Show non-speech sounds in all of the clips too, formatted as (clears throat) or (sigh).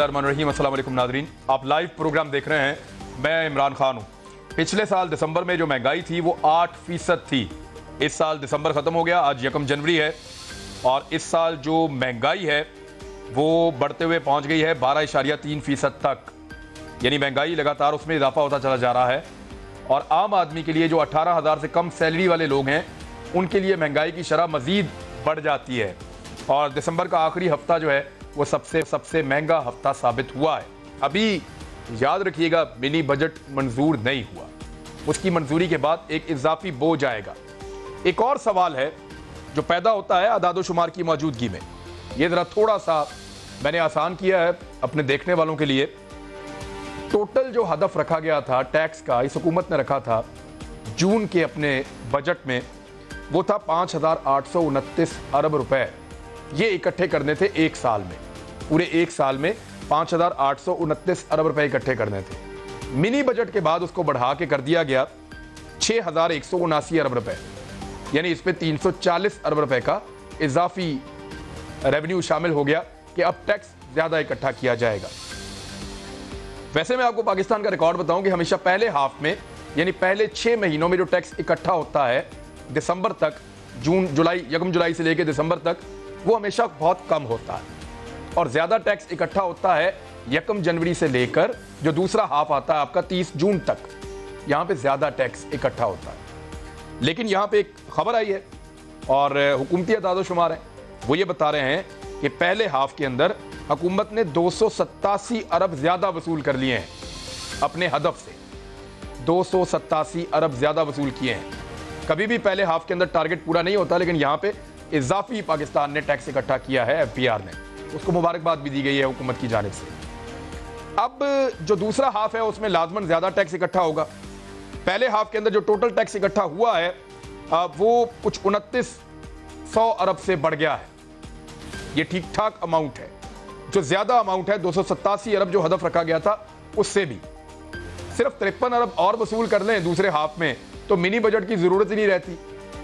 बिसमीम नादरीन आप live programme देख रहे हैं मैं इमरान खान हूँ पिछले साल दिसंबर में जो महंगाई थी वो आठ फीसद थी इस साल दिसंबर ख़त्म हो गया आज यकम जनवरी है और इस साल जो महंगाई है वो बढ़ते हुए पहुँच गई है बारह इशारिया तीन फीसद तक यानी महंगाई लगातार उसमें इजाफा होता चला जा रहा है और आम आदमी के लिए जो अट्ठारह हज़ार से कम सैलरी वाले लोग हैं उनके लिए महंगाई की शरह मज़ीद बढ़ जाती है और दिसंबर का आखिरी हफ्ता जो है वो सबसे सबसे महंगा हफ्ता साबित हुआ है अभी याद रखिएगा मिनी बजट मंजूर नहीं हुआ उसकी मंजूरी के बाद एक इजाफी बोझ आएगा एक और सवाल है जो पैदा होता है अदादोशुमार की मौजूदगी में ये ज़रा थोड़ा सा मैंने आसान किया है अपने देखने वालों के लिए टोटल जो हदफ रखा गया था टैक्स का इस हुकूमत ने रखा था जून के अपने बजट में वो था पाँच हज़ार आठ सौ उनतीस अरब रुपए ये इकट्ठे करने थे एक साल में पूरे एक साल में उनतीस अरब रुपए इकट्ठे करने थे मिनी बजट के बाद उसको बढ़ा के कर दिया गया उनासी अरब रुपए यानी इसमें 340 अरब रुपए का इजाफी रेवेन्यू शामिल हो गया कि अब टैक्स ज़्यादा इकट्ठा किया जाएगा वैसे मैं आपको पाकिस्तान का रिकॉर्ड बताऊं कि हमेशा पहले हाफ में यानी पहले छह महीनों में जो टैक्स इकट्ठा होता है दिसंबर तक जून जुलाई यकम जुलाई से लेकर दिसंबर तक वो हमेशा बहुत कम होता है और ज़्यादा टैक्स इकट्ठा होता है यकम जनवरी से लेकर जो दूसरा हाफ आता है आपका 30 जून तक यहां पे ज़्यादा टैक्स इकट्ठा होता है लेकिन यहां पे एक खबर आई है और हुकूमती अदाद शुमार हैं वो ये बता रहे हैं कि पहले हाफ के अंदर हुकूमत ने दो अरब ज़्यादा वसूल कर लिए हैं अपने हदफ से दो अरब ज़्यादा वसूल किए हैं कभी भी पहले हाफ के अंदर टारगेट पूरा नहीं होता लेकिन यहां पे इजाफी पाकिस्तान ने टैक्स इकट्ठा किया है एफ ने उसको मुबारकबाद भी दी गई है हुकूमत की जानब से अब जो दूसरा हाफ है उसमें लाजमन ज़्यादा टैक्स इकट्ठा होगा पहले हाफ के अंदर जो टोटल टैक्स इकट्ठा हुआ है वो कुछ उनतीस सौ अरब से बढ़ गया है ये ठीक ठाक अमाउंट है जो ज़्यादा अमाउंट है दो अरब जो हदफ रखा गया था उससे भी सिर्फ तिरपन अरब और वसूल कर लें दूसरे हाफ में तो मिनी बजट की ज़रूरत ही नहीं रहती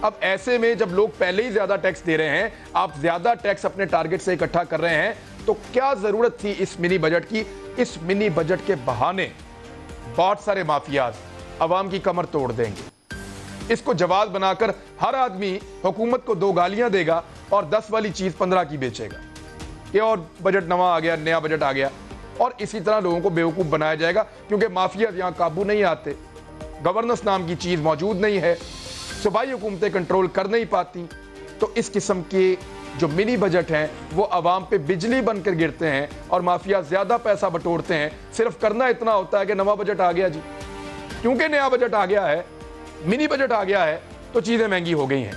अब ऐसे में जब लोग पहले ही ज्यादा टैक्स दे रहे हैं आप ज्यादा टैक्स अपने टारगेट से इकट्ठा कर रहे हैं तो क्या जरूरत थी इस मिनी बजट की इस मिनी बजट के बहाने बहुत सारे माफियाज अवाम की कमर तोड़ देंगे इसको जवाब बनाकर हर आदमी हुकूमत को दो गालियां देगा और दस वाली चीज पंद्रह की बेचेगा ये और बजट नवा आ गया नया बजट आ गया और इसी तरह लोगों को बेवकूफ़ बनाया जाएगा क्योंकि माफियाज यहां काबू नहीं आते गवर्नेंस नाम की चीज़ मौजूद नहीं है सूबाई हुकूमतें कंट्रोल कर नहीं पाती तो इस किस्म के जो मिनी बजट हैं वो आवाम पे बिजली बनकर गिरते हैं और माफिया ज़्यादा पैसा बटोरते हैं सिर्फ करना इतना होता है कि नवा बजट आ गया जी क्योंकि नया बजट आ गया है मिनी बजट आ गया है तो चीज़ें महंगी हो गई हैं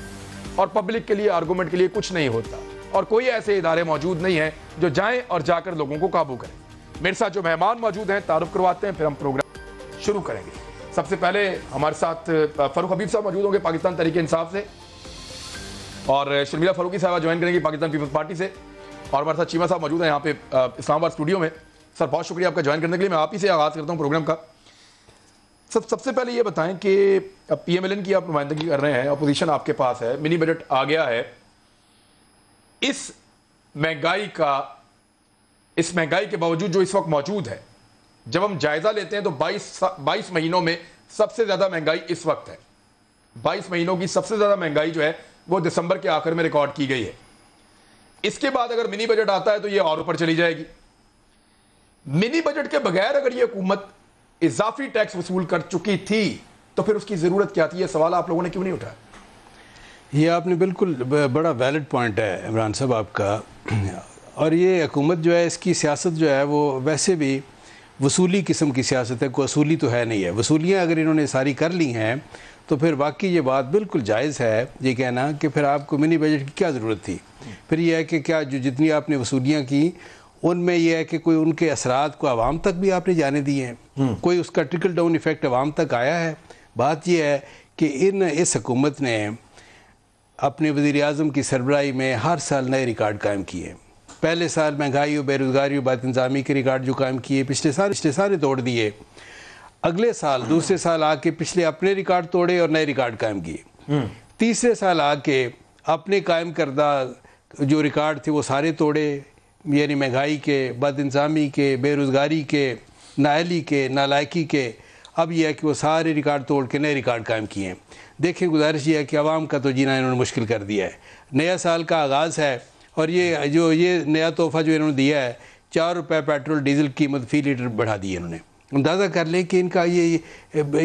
और पब्लिक के लिए आर्गूमेंट के लिए कुछ नहीं होता और कोई ऐसे इदारे मौजूद नहीं हैं जो जाएं और जाकर लोगों को काबू करें मेरे साथ जो मेहमान मौजूद हैं तारुफ करवाते हैं फिर हम प्रोग्राम शुरू करेंगे सबसे पहले हमारे साथ फारूक हबीब साहब मौजूद होंगे पाकिस्तान तरीके इंसाफ से और शर्मिला फारूकी साहब ज्वाइन करेंगे पाकिस्तान पीपल्स पार्टी से और हमारे साथ चीमा साहब मौजूद हैं यहाँ पे इस्लामाबाद स्टूडियो में सर बहुत शुक्रिया आपका ज्वाइन करने के लिए मैं आप ही से आगाज़ करता हूँ प्रोग्राम का सब सबसे पहले ये बताएं कि पी एम एल एन की आप नुमाइंदगी कर रहे हैं अपोजिशन आपके पास है मिनी बजट आ गया है इस महंगाई का इस महंगाई के बावजूद जो इस वक्त मौजूद है जब हम जायजा लेते हैं तो 22 22 महीनों में सबसे ज्यादा महंगाई इस वक्त है 22 महीनों की सबसे ज्यादा महंगाई जो है वो दिसंबर के आखिर में रिकॉर्ड की गई है इसके बाद अगर मिनी बजट आता है तो ये और ऊपर चली जाएगी मिनी बजट के बगैर अगर ये हुकूमत इजाफी टैक्स वसूल कर चुकी थी तो फिर उसकी ज़रूरत क्या थी यह सवाल आप लोगों ने क्यों नहीं उठाया ये आपने बिल्कुल बड़ा वैलिड पॉइंट है इमरान साहब आपका और ये हुकूमत जो है इसकी सियासत जो है वो वैसे भी वसूली किस्म की सियासत है कोई असूली तो है नहीं है वसूलियाँ अगर इन्होंने सारी कर ली हैं तो फिर वाकई ये बात बिल्कुल जायज़ है ये कहना कि फिर आपको मिनी बजट की क्या ज़रूरत थी फिर यह है कि क्या जो जितनी आपने वसूलियाँ की उनमें यह है कि कोई उनके असरात को आवाम तक भी आपने जाने दिए हैं हम्म। कोई उसका ट्रिकल डाउन इफेक्ट आवाम तक आया है बात यह है कि इन इस हकूमत ने अपने वज़ी अजम की सरबराही में हर साल नए रिकॉर्ड कायम किए हैं पहले साल महंगाई और बेरोज़गारी और इंतजामी के रिकार्ड जो कायम किए पिछले साल पिछले सारे तोड़ दिए अगले साल दूसरे साल आके पिछले अपने रिकार्ड तोड़े और नए रिकार्ड कायम किए हम्म। तीसरे साल आके अपने कायम करदा जो रिकार्ड थे वो सारे तोड़े यानी महंगाई के बद इंतज़ामी के बेरोज़गारी के नाली के नालायकी के अब यह है कि वो सारे रिकार्ड तोड़ के नए रिकार्ड कायम किए हैं देखें गुजारिश यह है कि आवाम का तो जीना इन्होंने मुश्किल कर दिया है नया साल का आगाज़ है और ये जो ये नया तोहफा जो इन्होंने दिया है चार रुपये पेट्रोल डीजल कीमत फी लीटर बढ़ा दी है इन्होंने अंदाजा कर लें कि इनका ये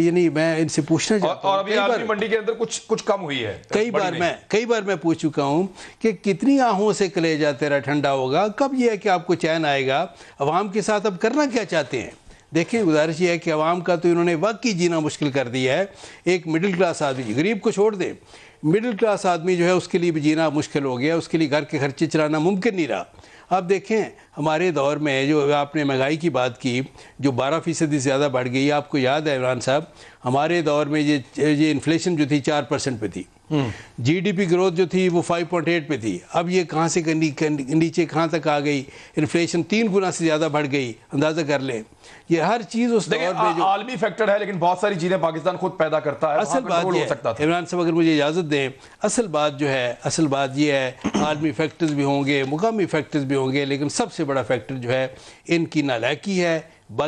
यानी मैं इनसे पूछना चाहता हूँ और अभी मंडी के अंदर कुछ कुछ कम हुई है कई बार मैं कई बार मैं पूछ चुका हूँ कि कितनी आहों से कलेजा तेरा ठंडा होगा कब यह है कि आपको चैन आएगा अवाम के साथ अब करना क्या चाहते हैं देखें गुजारिश ये है कि अवाम का तो इन्होंने ही जीना मुश्किल कर दिया है एक मिडिल क्लास आदमी गरीब को छोड़ दें मिडिल क्लास आदमी जो है उसके लिए भी जीना मुश्किल हो गया उसके लिए घर के खर्चे चलाना मुमकिन नहीं रहा अब देखें हमारे दौर में जो आपने महंगाई की बात की जो 12 फीसदी ज़्यादा बढ़ गई आपको याद है इमरान साहब हमारे दौर में ये ये इन्फ्लेशन जो थी चार परसेंट पर थी जीडीपी ग्रोथ जो थी वो 5.8 पे थी अब ये कहाँ से नीचे कहाँ तक आ गई इन्फ्लेशन तीन गुना से ज़्यादा बढ़ गई अंदाज़ा कर लें ये हर चीज़ उस दौर में जो आलमी फैक्टर है लेकिन बहुत सारी चीज़ें पाकिस्तान खुद पैदा करता है असल बात हो सकता था इमरान साहब अगर मुझे इजाज़त दें असल बात जो है असल बात ये है आलमी फैक्टर्स भी होंगे मुकामी फैक्टर्स भी होंगे लेकिन सबसे बड़ा फैक्टर जो है इनकी नालायकी है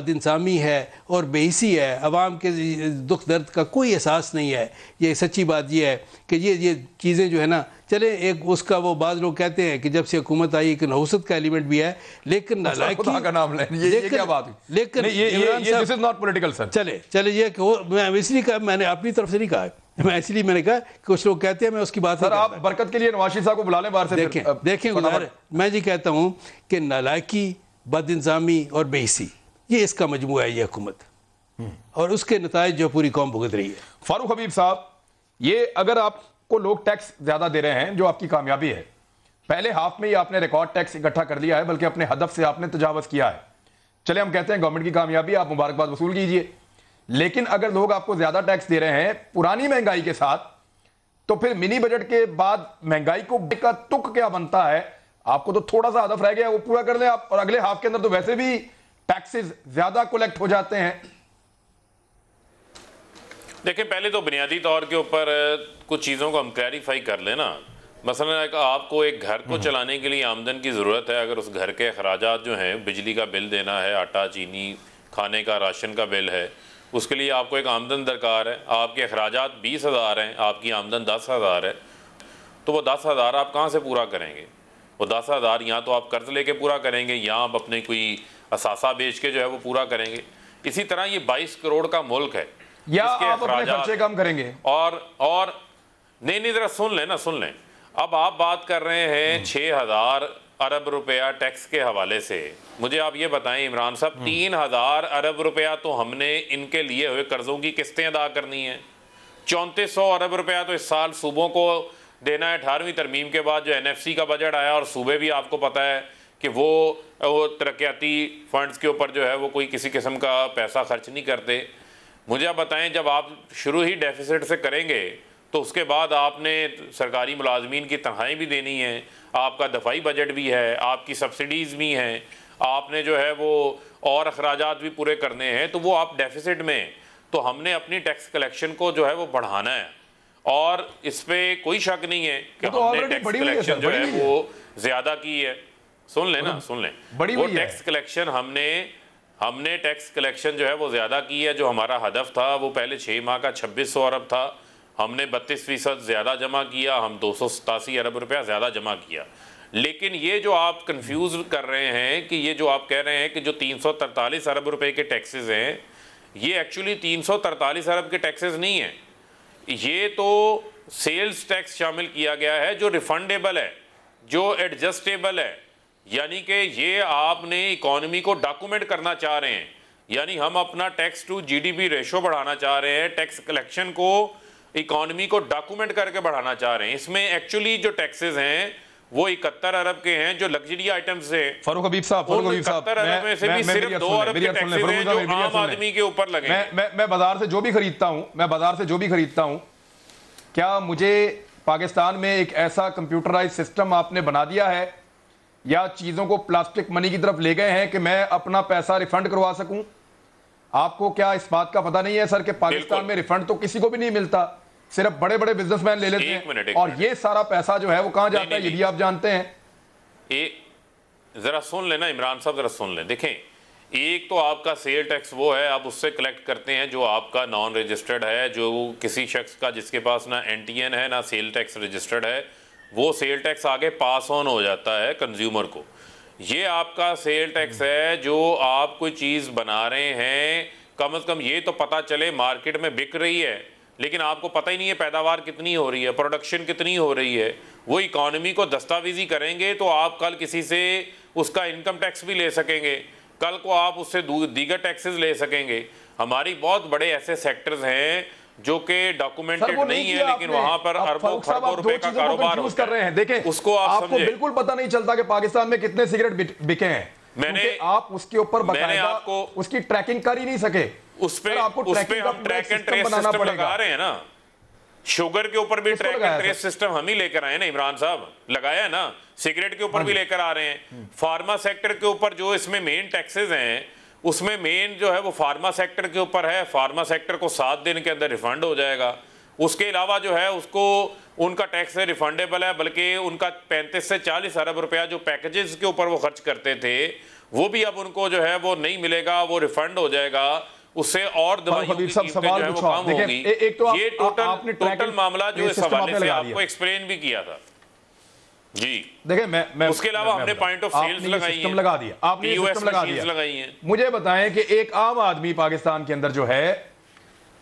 इंसामी है और बेसी है आवाम के दुख दर्द का कोई एहसास नहीं है ये सच्ची बात यह है कि ये ये चीज़ें जो है ना चले एक उसका वो बाद लोग कहते हैं कि जब से हुकूमत आई एक नौसत का एलिमेंट भी है लेकिन अच्छा, का नाम लेकिन, ये, ये क्या बात लेकिन ये, ये, this is not political sir चले चले ये मैं इसलिए कहा मैंने अपनी तरफ से नहीं कहा मैं इसलिए मैंने कहा कुछ लोग कहते हैं मैं उसकी बात सर आप बरकत के लिए नवाशी साहब को बुला लें बाहर से देखें देखें मैं जी कहता हूँ कि नालायकी बद और बेहसी ये इसका मजमू है ये हुकूमत और उसके नतज जो पूरी कौम भुगत रही है फारूक हबीब साहब ये अगर आपको लोग टैक्स ज़्यादा दे रहे हैं जो आपकी कामयाबी है पहले हाफ में ही आपने रिकॉर्ड टैक्स इकट्ठा कर लिया है बल्कि अपने हदफ से आपने तजावज़ किया है चले हम कहते हैं गवर्नमेंट की कामयाबी आप मुबारकबाद वसूल कीजिए लेकिन अगर लोग आपको ज़्यादा टैक्स दे रहे हैं पुरानी महंगाई के साथ तो फिर मिनी बजट के बाद महंगाई को तुक क्या बनता है आपको तो थोड़ा सा हदफ रह गया वो पूरा कर लें आप और अगले हाफ के अंदर तो वैसे भी टैक्सेस ज्यादा कलेक्ट हो जाते हैं देखिए पहले तो बुनियादी तौर के ऊपर कुछ चीज़ों को हम क्लैरिफाई कर लेना मसलन आपको एक घर को हम्म। चलाने के लिए आमदन की ज़रूरत है अगर उस घर के अखराज जो हैं बिजली का बिल देना है आटा चीनी खाने का राशन का बिल है उसके लिए आपको एक आमदन दरकार है आपके अखराज बीस हज़ार हैं आपकी आमदन दस हज़ार है तो वो दस हज़ार आप कहाँ से पूरा करेंगे वो दस हज़ार या तो आप कर्ज़ लेके पूरा करेंगे या आप अपने कोई असासा बेच के जो है वो पूरा करेंगे इसी तरह ये बाईस करोड़ का मुल्क है या आप अपने खर्चे कम करेंगे और और नहीं नहीं जरा सुन लें ना सुन लें अब आप बात कर रहे हैं हम्म। छः हज़ार अरब रुपया टैक्स के हवाले से मुझे आप ये बताएं इमरान साहब हम्म। तीन हज़ार अरब रुपया तो हमने इनके लिए हुए कर्ज़ों की किस्तें अदा करनी है चौंतीस सौ अरब रुपया तो इस साल सूबों को देना है अठारहवीं तरमीम के बाद जो एन का बजट आया और सूबे भी आपको पता है कि वो वो तरक्याती फंड्स के ऊपर जो है वो कोई किसी किस्म का पैसा खर्च नहीं करते मुझे आप बताएं जब आप शुरू ही डेफिसिट से करेंगे तो उसके बाद आपने सरकारी मुलाजमीन की तनख्वाहें भी देनी है आपका दफाई बजट भी है आपकी सब्सिडीज़ भी हैं आपने जो है वो और अखराज भी पूरे करने हैं तो वो आप डेफिसिट में तो हमने अपनी टैक्स कलेक्शन को जो है वो बढ़ाना है और इस पर कोई शक नहीं है कि तो हमने टैक्स कलेक्शन जो है वो ज्यादा की है सुन हाँ, लें ना सुन ले बड़ी वो टैक्स कलेक्शन हमने हमने टैक्स कलेक्शन जो है वो ज़्यादा की है जो हमारा हदफ था वो पहले छह माह का छब्बीस सौ अरब था हमने बत्तीस फीसद ज़्यादा जमा किया हम दो सौ सतासी अरब रुपया ज़्यादा जमा किया लेकिन ये जो आप कंफ्यूज कर रहे हैं कि ये जो आप कह रहे हैं कि जो तीन सौ तरतालीस अरब रुपए के टैक्सेस हैं ये एक्चुअली तीन सौ तरतालीस अरब के टैक्सेस नहीं है ये तो सेल्स टैक्स शामिल किया गया है जो रिफंडेबल है जो एडजस्टेबल है यानी कि ये आपने इकोनॉमी को डॉक्यूमेंट करना चाह रहे हैं यानी हम अपना टैक्स टू जीडीपी रेशो बढ़ाना चाह रहे हैं टैक्स कलेक्शन को इकोनॉमी को डॉक्यूमेंट करके बढ़ाना चाह रहे हैं इसमें एक्चुअली जो टैक्सेस हैं वो इकहत्तर अरब के हैं जो लग्जरी आइटम्स हैं फारूक हबीब साहब फारूक हबीब साहब अरब में से भी सिर्फ दो अरब के जो आम आदमी के ऊपर लगे मैं बाजार से जो भी खरीदता हूँ मैं बाजार से जो भी खरीदता हूँ क्या मुझे पाकिस्तान में एक ऐसा कंप्यूटराइज सिस्टम आपने बना दिया है या चीज़ों को प्लास्टिक मनी की तरफ ले गए हैं कि मैं अपना पैसा रिफंड करवा सकूं आपको क्या इस बात का पता नहीं है सर कि पाकिस्तान में रिफंड तो किसी को भी नहीं मिलता सिर्फ बड़े बड़े बिजनेसमैन ले लेते हैं और ये सारा पैसा जो है वो कहां जाता है यदि आप जानते हैं जरा सुन लेना इमरान साहब जरा सुन ले देखें एक तो आपका सेल टैक्स वो है आप उससे कलेक्ट करते हैं जो आपका नॉन रजिस्टर्ड है जो किसी शख्स का जिसके पास ना एनटीएन है ना सेल टैक्स रजिस्टर्ड है वो सेल टैक्स आगे पास ऑन हो जाता है कंज्यूमर को ये आपका सेल टैक्स हम्म। है जो आप कोई चीज़ बना रहे हैं कम अज़ कम ये तो पता चले मार्केट में बिक रही है लेकिन आपको पता ही नहीं है पैदावार कितनी हो रही है प्रोडक्शन कितनी हो रही है वो इकोनॉमी को दस्तावेजी करेंगे तो आप कल किसी से उसका इनकम टैक्स भी ले सकेंगे कल को आप उससे दीगर टैक्सेस ले सकेंगे हमारी बहुत बड़े ऐसे सेक्टर्स हैं जो कि डॉक्यूमेंटेड नहीं है लेकिन वहां पर अरबों खरबों रुपए का कारोबार कर रहे हैं देखें उसको आप आपको बिल्कुल पता नहीं चलता कि पाकिस्तान में कितने सिगरेट बिके हैं मैंने आप उसके ऊपर बताया आपको उसकी ट्रैकिंग कर ही नहीं सके उस पर आपको उस पे ट्रैक एंड ट्रेस सिस्टम लगा रहे हैं ना शुगर के ऊपर भी ट्रैक एंड ट्रेस सिस्टम हम ही लेकर आए ना इमरान साहब लगाया है ना सिगरेट के ऊपर हाँ भी लेकर आ रहे हैं फार्मा सेक्टर के ऊपर जो इसमें मेन टैक्सेस हैं उसमें मेन जो है वो फार्मा सेक्टर के ऊपर है फार्मा सेक्टर को सात दिन के अंदर रिफंड हो जाएगा उसके अलावा जो है उसको उनका टैक्स है रिफंडेबल है बल्कि उनका पैंतीस से चालीस अरब रुपया जो पैकेजेस के ऊपर वो खर्च करते थे वो भी अब उनको जो है वो नहीं मिलेगा वो रिफंड हो जाएगा उससे और दवाइयों जो है वो होगी एक तो आप, ये टोटल टोटल मामला जो इस हवाले से आपको एक्सप्लेन भी किया था जी देखिए मैं मैं उसके अलावा हमने पॉइंट ऑफ सेल्स लगाई है लगा दिया आपने सिस्टम लगा दिया लगाई है मुझे बताएं कि एक आम आदमी पाकिस्तान के अंदर जो है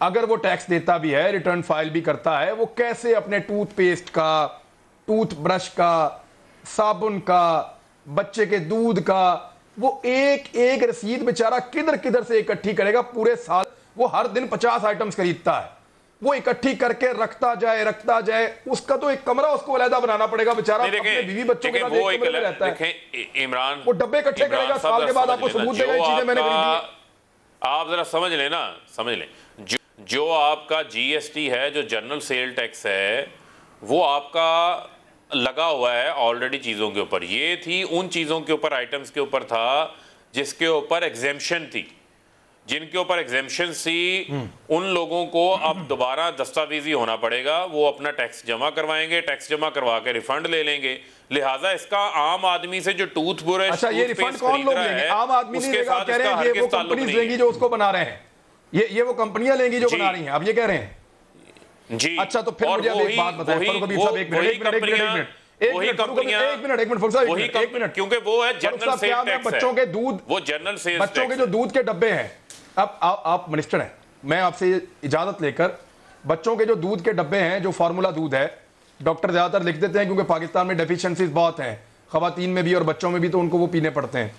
अगर वो टैक्स देता भी है रिटर्न फाइल भी करता है वो कैसे अपने टूथपेस्ट का टूथब्रश का साबुन का बच्चे के दूध का वो एक एक रसीद बेचारा किधर किधर से इकट्ठी करेगा पूरे साल वो हर दिन पचास आइटम्स खरीदता है वो इकट्ठी करके रखता जाए रखता जाए उसका तो एक कमरा उसको अलहदा बनाना पड़ेगा बेचारा अपने बीवी बच्चों के साथ एक कमरे रहता है इमरान वो डब्बे इकट्ठे करेगा साल के बाद आपको सबूत देगा चीजें मैंने आप जरा समझ लेना समझ लें जो आपका जीएसटी है जो जनरल सेल टैक्स है वो आपका लगा हुआ है ऑलरेडी चीज़ों के ऊपर ये थी उन चीज़ों के ऊपर आइटम्स के ऊपर था जिसके ऊपर एग्जेम्पन थी जिनके ऊपर एग्जेम्पन थी हम्म। उन लोगों को अब (clears throat) दोबारा दस्तावेजी होना पड़ेगा वो अपना टैक्स जमा करवाएंगे टैक्स जमा करवा के रिफंड ले लेंगे लिहाजा इसका आम आदमी से जो टूथ ब्रश अच्छा, ये रिफंड कौन लोग लेंगे आम आदमी उसके साथ इसका हर किस ताल्लुक नहीं जो उसको बना रहे हैं ये ये वो कंपनियां लेंगी जो बना रही हैं आप ये कह रहे हैं जी अच्छा तो फिर मुझे एक बात बताएं फरूख हबीब साहब एक मिनट एक मिनट एक मिनट वही कंपनियां एक मिनट एक मिनट फरूख साहब एक मिनट क्योंकि वो है जनरल सेल टैक्स है बच्चों के दूध वो जनरल सेल बच्चों के जो दूध के डब्बे हैं अब आप मिनिस्टर हैं मैं आपसे इजाजत लेकर बच्चों के जो दूध के डब्बे हैं जो फार्मूला दूध है डॉक्टर ज़्यादातर लिख देते हैं क्योंकि पाकिस्तान में डेफिशिएंसीज बहुत हैं ख़वातीन में भी और बच्चों में भी तो उनको वो पीने पड़ते हैं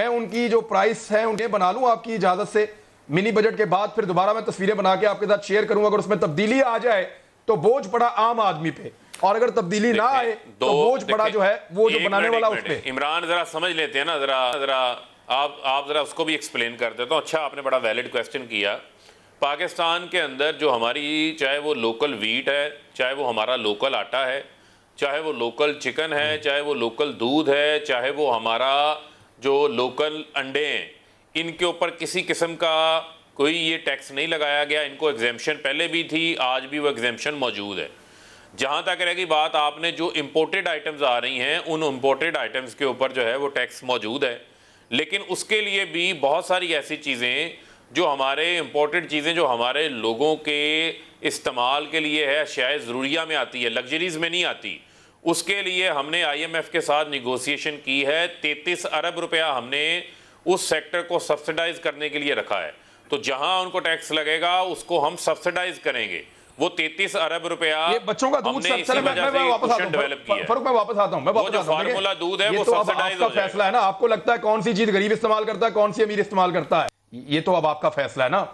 मैं उनकी जो प्राइस है उन्हें बना लूँ आपकी इजाज़त से मिनी बजट के बाद फिर दोबारा मैं तस्वीरें बना के आपके साथ शेयर करूंगा अगर उसमें तब्दीली आ जाए तो बोझ पड़ा आम आदमी पे और अगर तब्दीली ना आए तो बोझ पड़ा जो है वो जो बनाने वाला उस पर इमरान जरा समझ लेते हैं ना जरा जरा आप आप जरा उसको भी एक्सप्लेन कर देता हूँ अच्छा आपने बड़ा वैलिड क्वेश्चन किया पाकिस्तान के अंदर जो हमारी चाहे वो लोकल वीट है चाहे वो हमारा लोकल आटा है चाहे वो लोकल चिकन है चाहे वो लोकल दूध है चाहे वो हमारा जो लोकल अंडे हैं इनके ऊपर किसी किस्म का कोई ये टैक्स नहीं लगाया गया इनको एग्जेम्पन पहले भी थी आज भी वो एग्जेम्पन मौजूद है जहाँ तक रहेगी बात आपने जो इम्पोर्टेड आइटम्स आ रही हैं उन इम्पोर्टेड आइटम्स के ऊपर जो है वो टैक्स मौजूद है लेकिन उसके लिए भी बहुत सारी ऐसी चीज़ें जो हमारे इम्पोर्टेड चीज़ें जो हमारे लोगों के इस्तेमाल के लिए है शायद ज़रूरिया में आती है लग्जरीज़ में नहीं आती उसके लिए हमने आईएमएफ के साथ निगोसिएशन की है तैतीस अरब रुपया हमने उस सेक्टर को सब्सिडाइज करने के लिए रखा है तो जहां उनको टैक्स लगेगा उसको हम सब्सिडाइज करेंगे वो तैतीस अरब रुपया ये बच्चों का दूध चले मैं, वापस आता हूं फरुख दूध है वो सब्सिडाइज तो फैसला है ना आपको लगता है कौन सी चीज गरीब इस्तेमाल करता है कौन सी अमीर इस्तेमाल करता है ये तो अब आपका फैसला है ना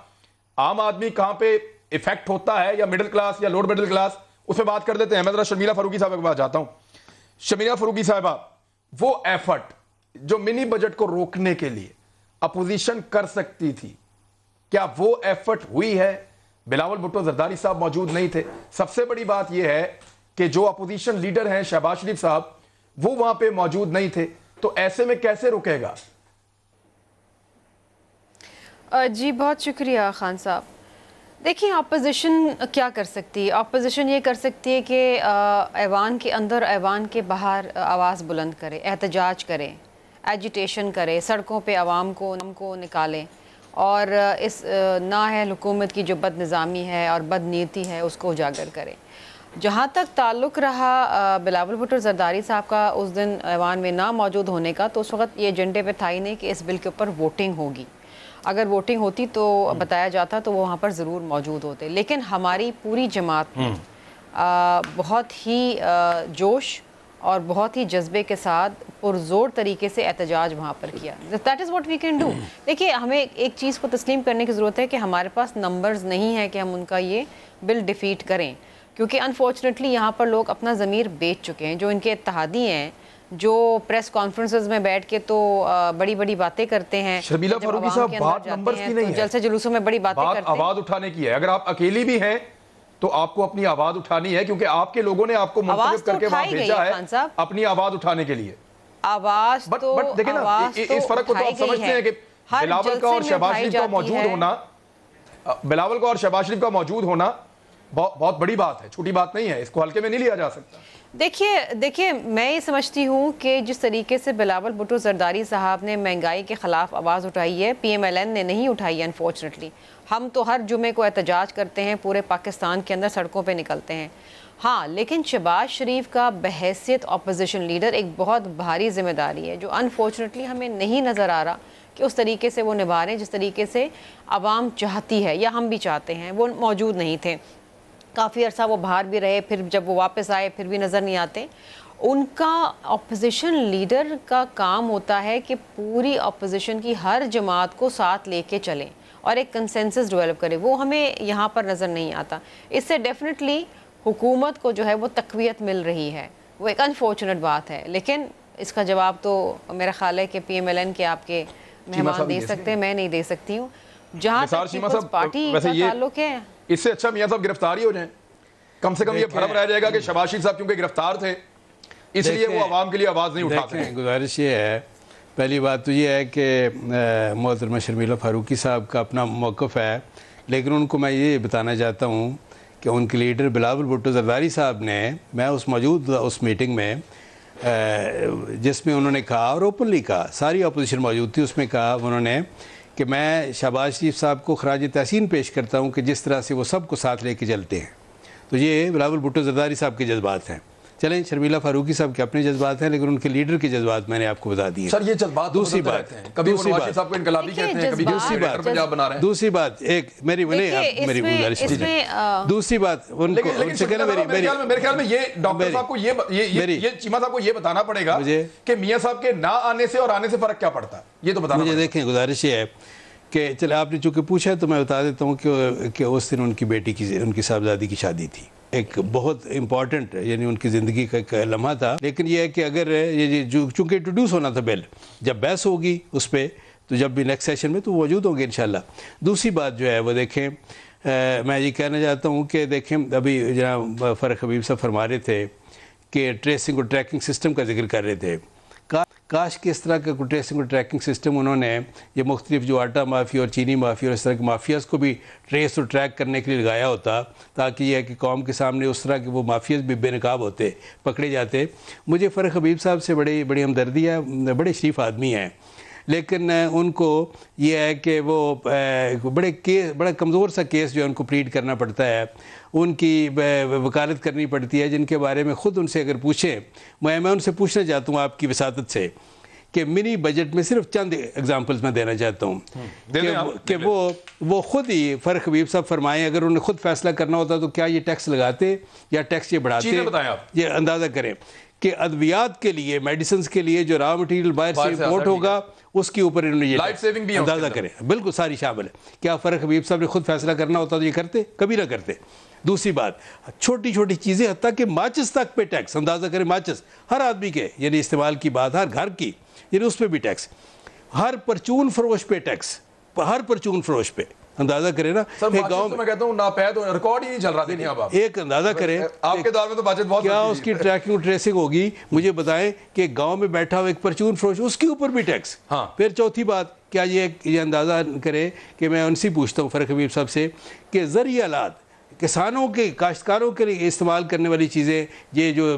आम आदमी कहां पे इफेक्ट होता है या मिडिल क्लास या लोअर मिडिल क्लास उस पर बात कर देते हैं मैं जरा शर्मीला फरूकी साहब के पास जाता हूं शर्मीला फरूकी साहब वो एफर्ट जो मिनी बजट को रोकने के लिए अपोजिशन कर सकती थी क्या वो एफर्ट हुई है बिलावल भुट्टो जरदारी साहब मौजूद नहीं थे सबसे बड़ी बात यह है कि जो अपोजिशन लीडर हैं शहबाज शरीफ साहब वो वहां पे मौजूद नहीं थे तो ऐसे में कैसे रुकेगा जी बहुत शुक्रिया खान साहब देखिए अपोजिशन क्या कर सकती है अपोजिशन ये कर सकती है कि ऐवान के अंदर ऐवान के बाहर आवाज़ बुलंद करे एहतजाज करें एजिटेशन करे सड़कों पर आवाम को नम को निकालें और इस है हुकूमत की जो बद निज़ामी है और बद नीति है उसको उजागर करें जहाँ तक ताल्लुक़ रहा बिलावल भुट्टो जरदारी साहब का उस दिन ऐवान में ना मौजूद होने का तो उस वक्त ये एजेंडे पे था ही नहीं कि इस बिल के ऊपर वोटिंग होगी अगर वोटिंग होती तो हम्म। बताया जाता तो वो वहाँ पर ज़रूर मौजूद होते लेकिन हमारी पूरी जमात में हम्म। बहुत ही जोश और बहुत ही जज्बे के साथ पुरजोर तरीके से एहतजाज वहाँ पर किया that is what we can do देखिए हमें एक चीज़ को तस्लीम करने की ज़रूरत है कि हमारे पास नंबर्स नहीं है कि हम उनका ये बिल डिफ़ीट करें क्योंकि अनफॉर्चुनेटली यहाँ पर लोग अपना ज़मीर बेच चुके हैं जो इनके इतहादी हैं जो प्रेस कॉन्फ्रेंसेज में बैठ के तो बड़ी बड़ी बातें करते हैं शर्मिला फारूकी साहब बात नंबर्स की नहीं तो है जलसे जुलूसों में बड़ी बातें बात करते हैं आवाज उठाने की है अगर आप अकेली भी हैं तो आपको अपनी आवाज उठानी है क्योंकि आपके लोगों ने आपको मुंतब तो करके वहां भेजा है अपनी आवाज उठाने के लिए आवाज बट तो- बट देखे ना तो इस फर्क को तो आप समझते हैं कि बिलावल का और शहबाज शरीफ का मौजूद होना बिलावल का और शहबाज शरीफ का मौजूद होना बहुत बड़ी बात है छोटी बात नहीं है इसको हल्के में नहीं लिया जा सकता देखिए देखिए मैं ये समझती हूँ कि जिस तरीके से बिलावल भुटो जरदारी साहब ने महंगाई के ख़िलाफ़ आवाज़ उठाई है पीएमएलएन ने नहीं उठाई है अनफॉर्चुनेटली हम तो हर जुमे को एहतजाज करते हैं पूरे पाकिस्तान के अंदर सड़कों पे निकलते हैं हाँ लेकिन शबाज शरीफ का बहसीत अपोजिशन लीडर एक बहुत भारी जिम्मेदारी है जो अनफॉर्चुनेटली हमें नहीं नज़र आ रहा कि उस तरीके से वो निभा रहे हैं जिस तरीके से आवाम चाहती है या हम भी चाहते हैं वो मौजूद नहीं थे काफ़ी अर्सा वो बाहर भी रहे फिर जब वो वापस आए फिर भी नज़र नहीं आते उनका अपोजिशन लीडर का काम होता है कि पूरी अपोजिशन की हर जमात को साथ लेके चलें और एक कंसेंसस डेवलप करें वो हमें यहाँ पर नज़र नहीं आता इससे डेफिनेटली हुकूमत को जो है वो तकवीत मिल रही है वो एक अनफॉर्चुनेट बात है लेकिन इसका जवाब तो मेरा ख्याल है कि पी एम एल एन के आपके मेहमान दे सकते हैं मैं नहीं दे सकती हूँ जहाँ पार्टी का ताल्लुक है इससे अच्छा मियाँ साहब गिरफ्तार ही हो जाए कम से कम ये भरम रह जाएगा कि शबाशी साहब क्योंकि गिरफ्तार थे इसलिए वो आवाम के लिए आवाज़ नहीं उठाते हैं गुजारिश ये है पहली बात तो ये है कि मोहतरमा शर्मीला फारूकी साहब का अपना मौक़ है लेकिन उनको मैं ये बताना चाहता हूँ कि उनके लीडर बिलावल भुट्टो जरदारी साहब ने मैं उस मौजूद उस मीटिंग में जिसमें उन्होंने कहा और ओपनली कहा सारी अपोजिशन मौजूद थी उसमें कहा उन्होंने कि मैं शहबाज शरीफ साहब को खराज तहसीन पेश करता हूँ कि जिस तरह से वो सबको साथ ले कर चलते हैं तो ये बिलावल भुट्टो जरदारी साहब के जज्बात हैं चलें शर्मिला फारूकी साहब के अपने जज्बात हैं लेकिन उनके लीडर के जज्बात मैंने आपको बता दिए सर ये जज्बात तो दूसरी बात कभी दूसरी बात दूसरी बात एक मेरी बने मेरी गुजारिश दूसरी बात उनको ये को ये चीमा साहब को ये बताना पड़ेगा मुझे कि मियाँ साहब के ना आने से और आने से फर्क क्या पड़ता है ये तो बताना मुझे देखें गुजारिश ये है कि चले आपने चूंकि पूछा है तो मैं बता देता हूँ कि उस दिन उनकी बेटी की उनकी साहबजादी की शादी थी एक बहुत इम्पॉर्टेंट यानी उनकी ज़िंदगी का एक लम्हा था लेकिन यह है कि अगर ये जो चूँकि इंट्रोड्यूस होना था बिल जब बहस होगी उस पर तो जब भी नेक्स्ट सेशन में तो मौजूद होंगे इन दूसरी बात जो है वो देखें आ, मैं ये कहना चाहता हूँ कि देखें अभी जहाँ फ़र्क हबीब साहब फरमा रहे थे कि ट्रेसिंग और ट्रैकिंग सिस्टम का जिक्र कर रहे थे का, काश किस तरह का ट्रेसिंग और ट्रैकिंग सिस्टम उन्होंने ये मुख्तलिफ जो आटा माफी और चीनी माफी और इस तरह के माफियाज को भी ट्रेस और ट्रैक करने के लिए लगाया होता ताकि यह है कि कौम के सामने उस तरह के वो माफियाज भी बेनकाब होते पकड़े जाते मुझे फ़र्क हबीब साहब से बड़ी बड़ी हमदर्दी है बड़े शरीफ आदमी हैं लेकिन उनको ये है कि वो बड़े केस बड़ा कमज़ोर सा केस जो है उनको प्लीड करना पड़ता है उनकी वकालत करनी पड़ती है जिनके बारे में ख़ुद उनसे अगर पूछें मैं मैं उनसे पूछना चाहता हूँ आपकी वसात से कि मिनी बजट में सिर्फ चंद एग्जांपल्स मैं देना चाहता हूँ हम्म, कि वो वो खुद ही फर हबीब साहब फरमाएं अगर उन्हें खुद फैसला करना होता तो क्या ये टैक्स लगाते या टैक्स ये बढ़ाते ये अंदाज़ा करें कि अद्वियात के लिए मेडिसिन के लिए जो रॉ मटेरियल बाहर से इम्पोर्ट होगा उसके ऊपर इन्होंने ये लाइफ सेविंग भी अंदाजा करें बिल्कुल सारी शामिल है क्या फ़र्क हबीब साहब ने खुद फैसला करना होता तो ये करते कभी ना करते दूसरी बात छोटी छोटी चीज़ें हती कि माचिस तक पे टैक्स अंदाज़ा करें माचिस हर आदमी के यानी इस्तेमाल की बात हर घर की यानी उस पर भी टैक्स हर परचून फरोश पे टैक्स हर परचून फरोश पे अंदाजा करें ना एक तो में कहता हूँ नापैद रिकॉर्ड ही नहीं चल रहा था एक अंदाजा करें आपके दौर में तो बजट बहुत क्या उसकी ट्रैकिंग ट्रेसिंग होगी मुझे बताएं कि गांव में बैठा हुआ एक परचून फ्रोश उसके ऊपर भी टैक्स हाँ फिर चौथी बात क्या ये ये अंदाजा करें कि मैं उनसे पूछता हूँ फरक हबीब साहब से कि जरिए आलात किसानों के काश्तकारों के लिए इस्तेमाल करने वाली चीज़ें ये जो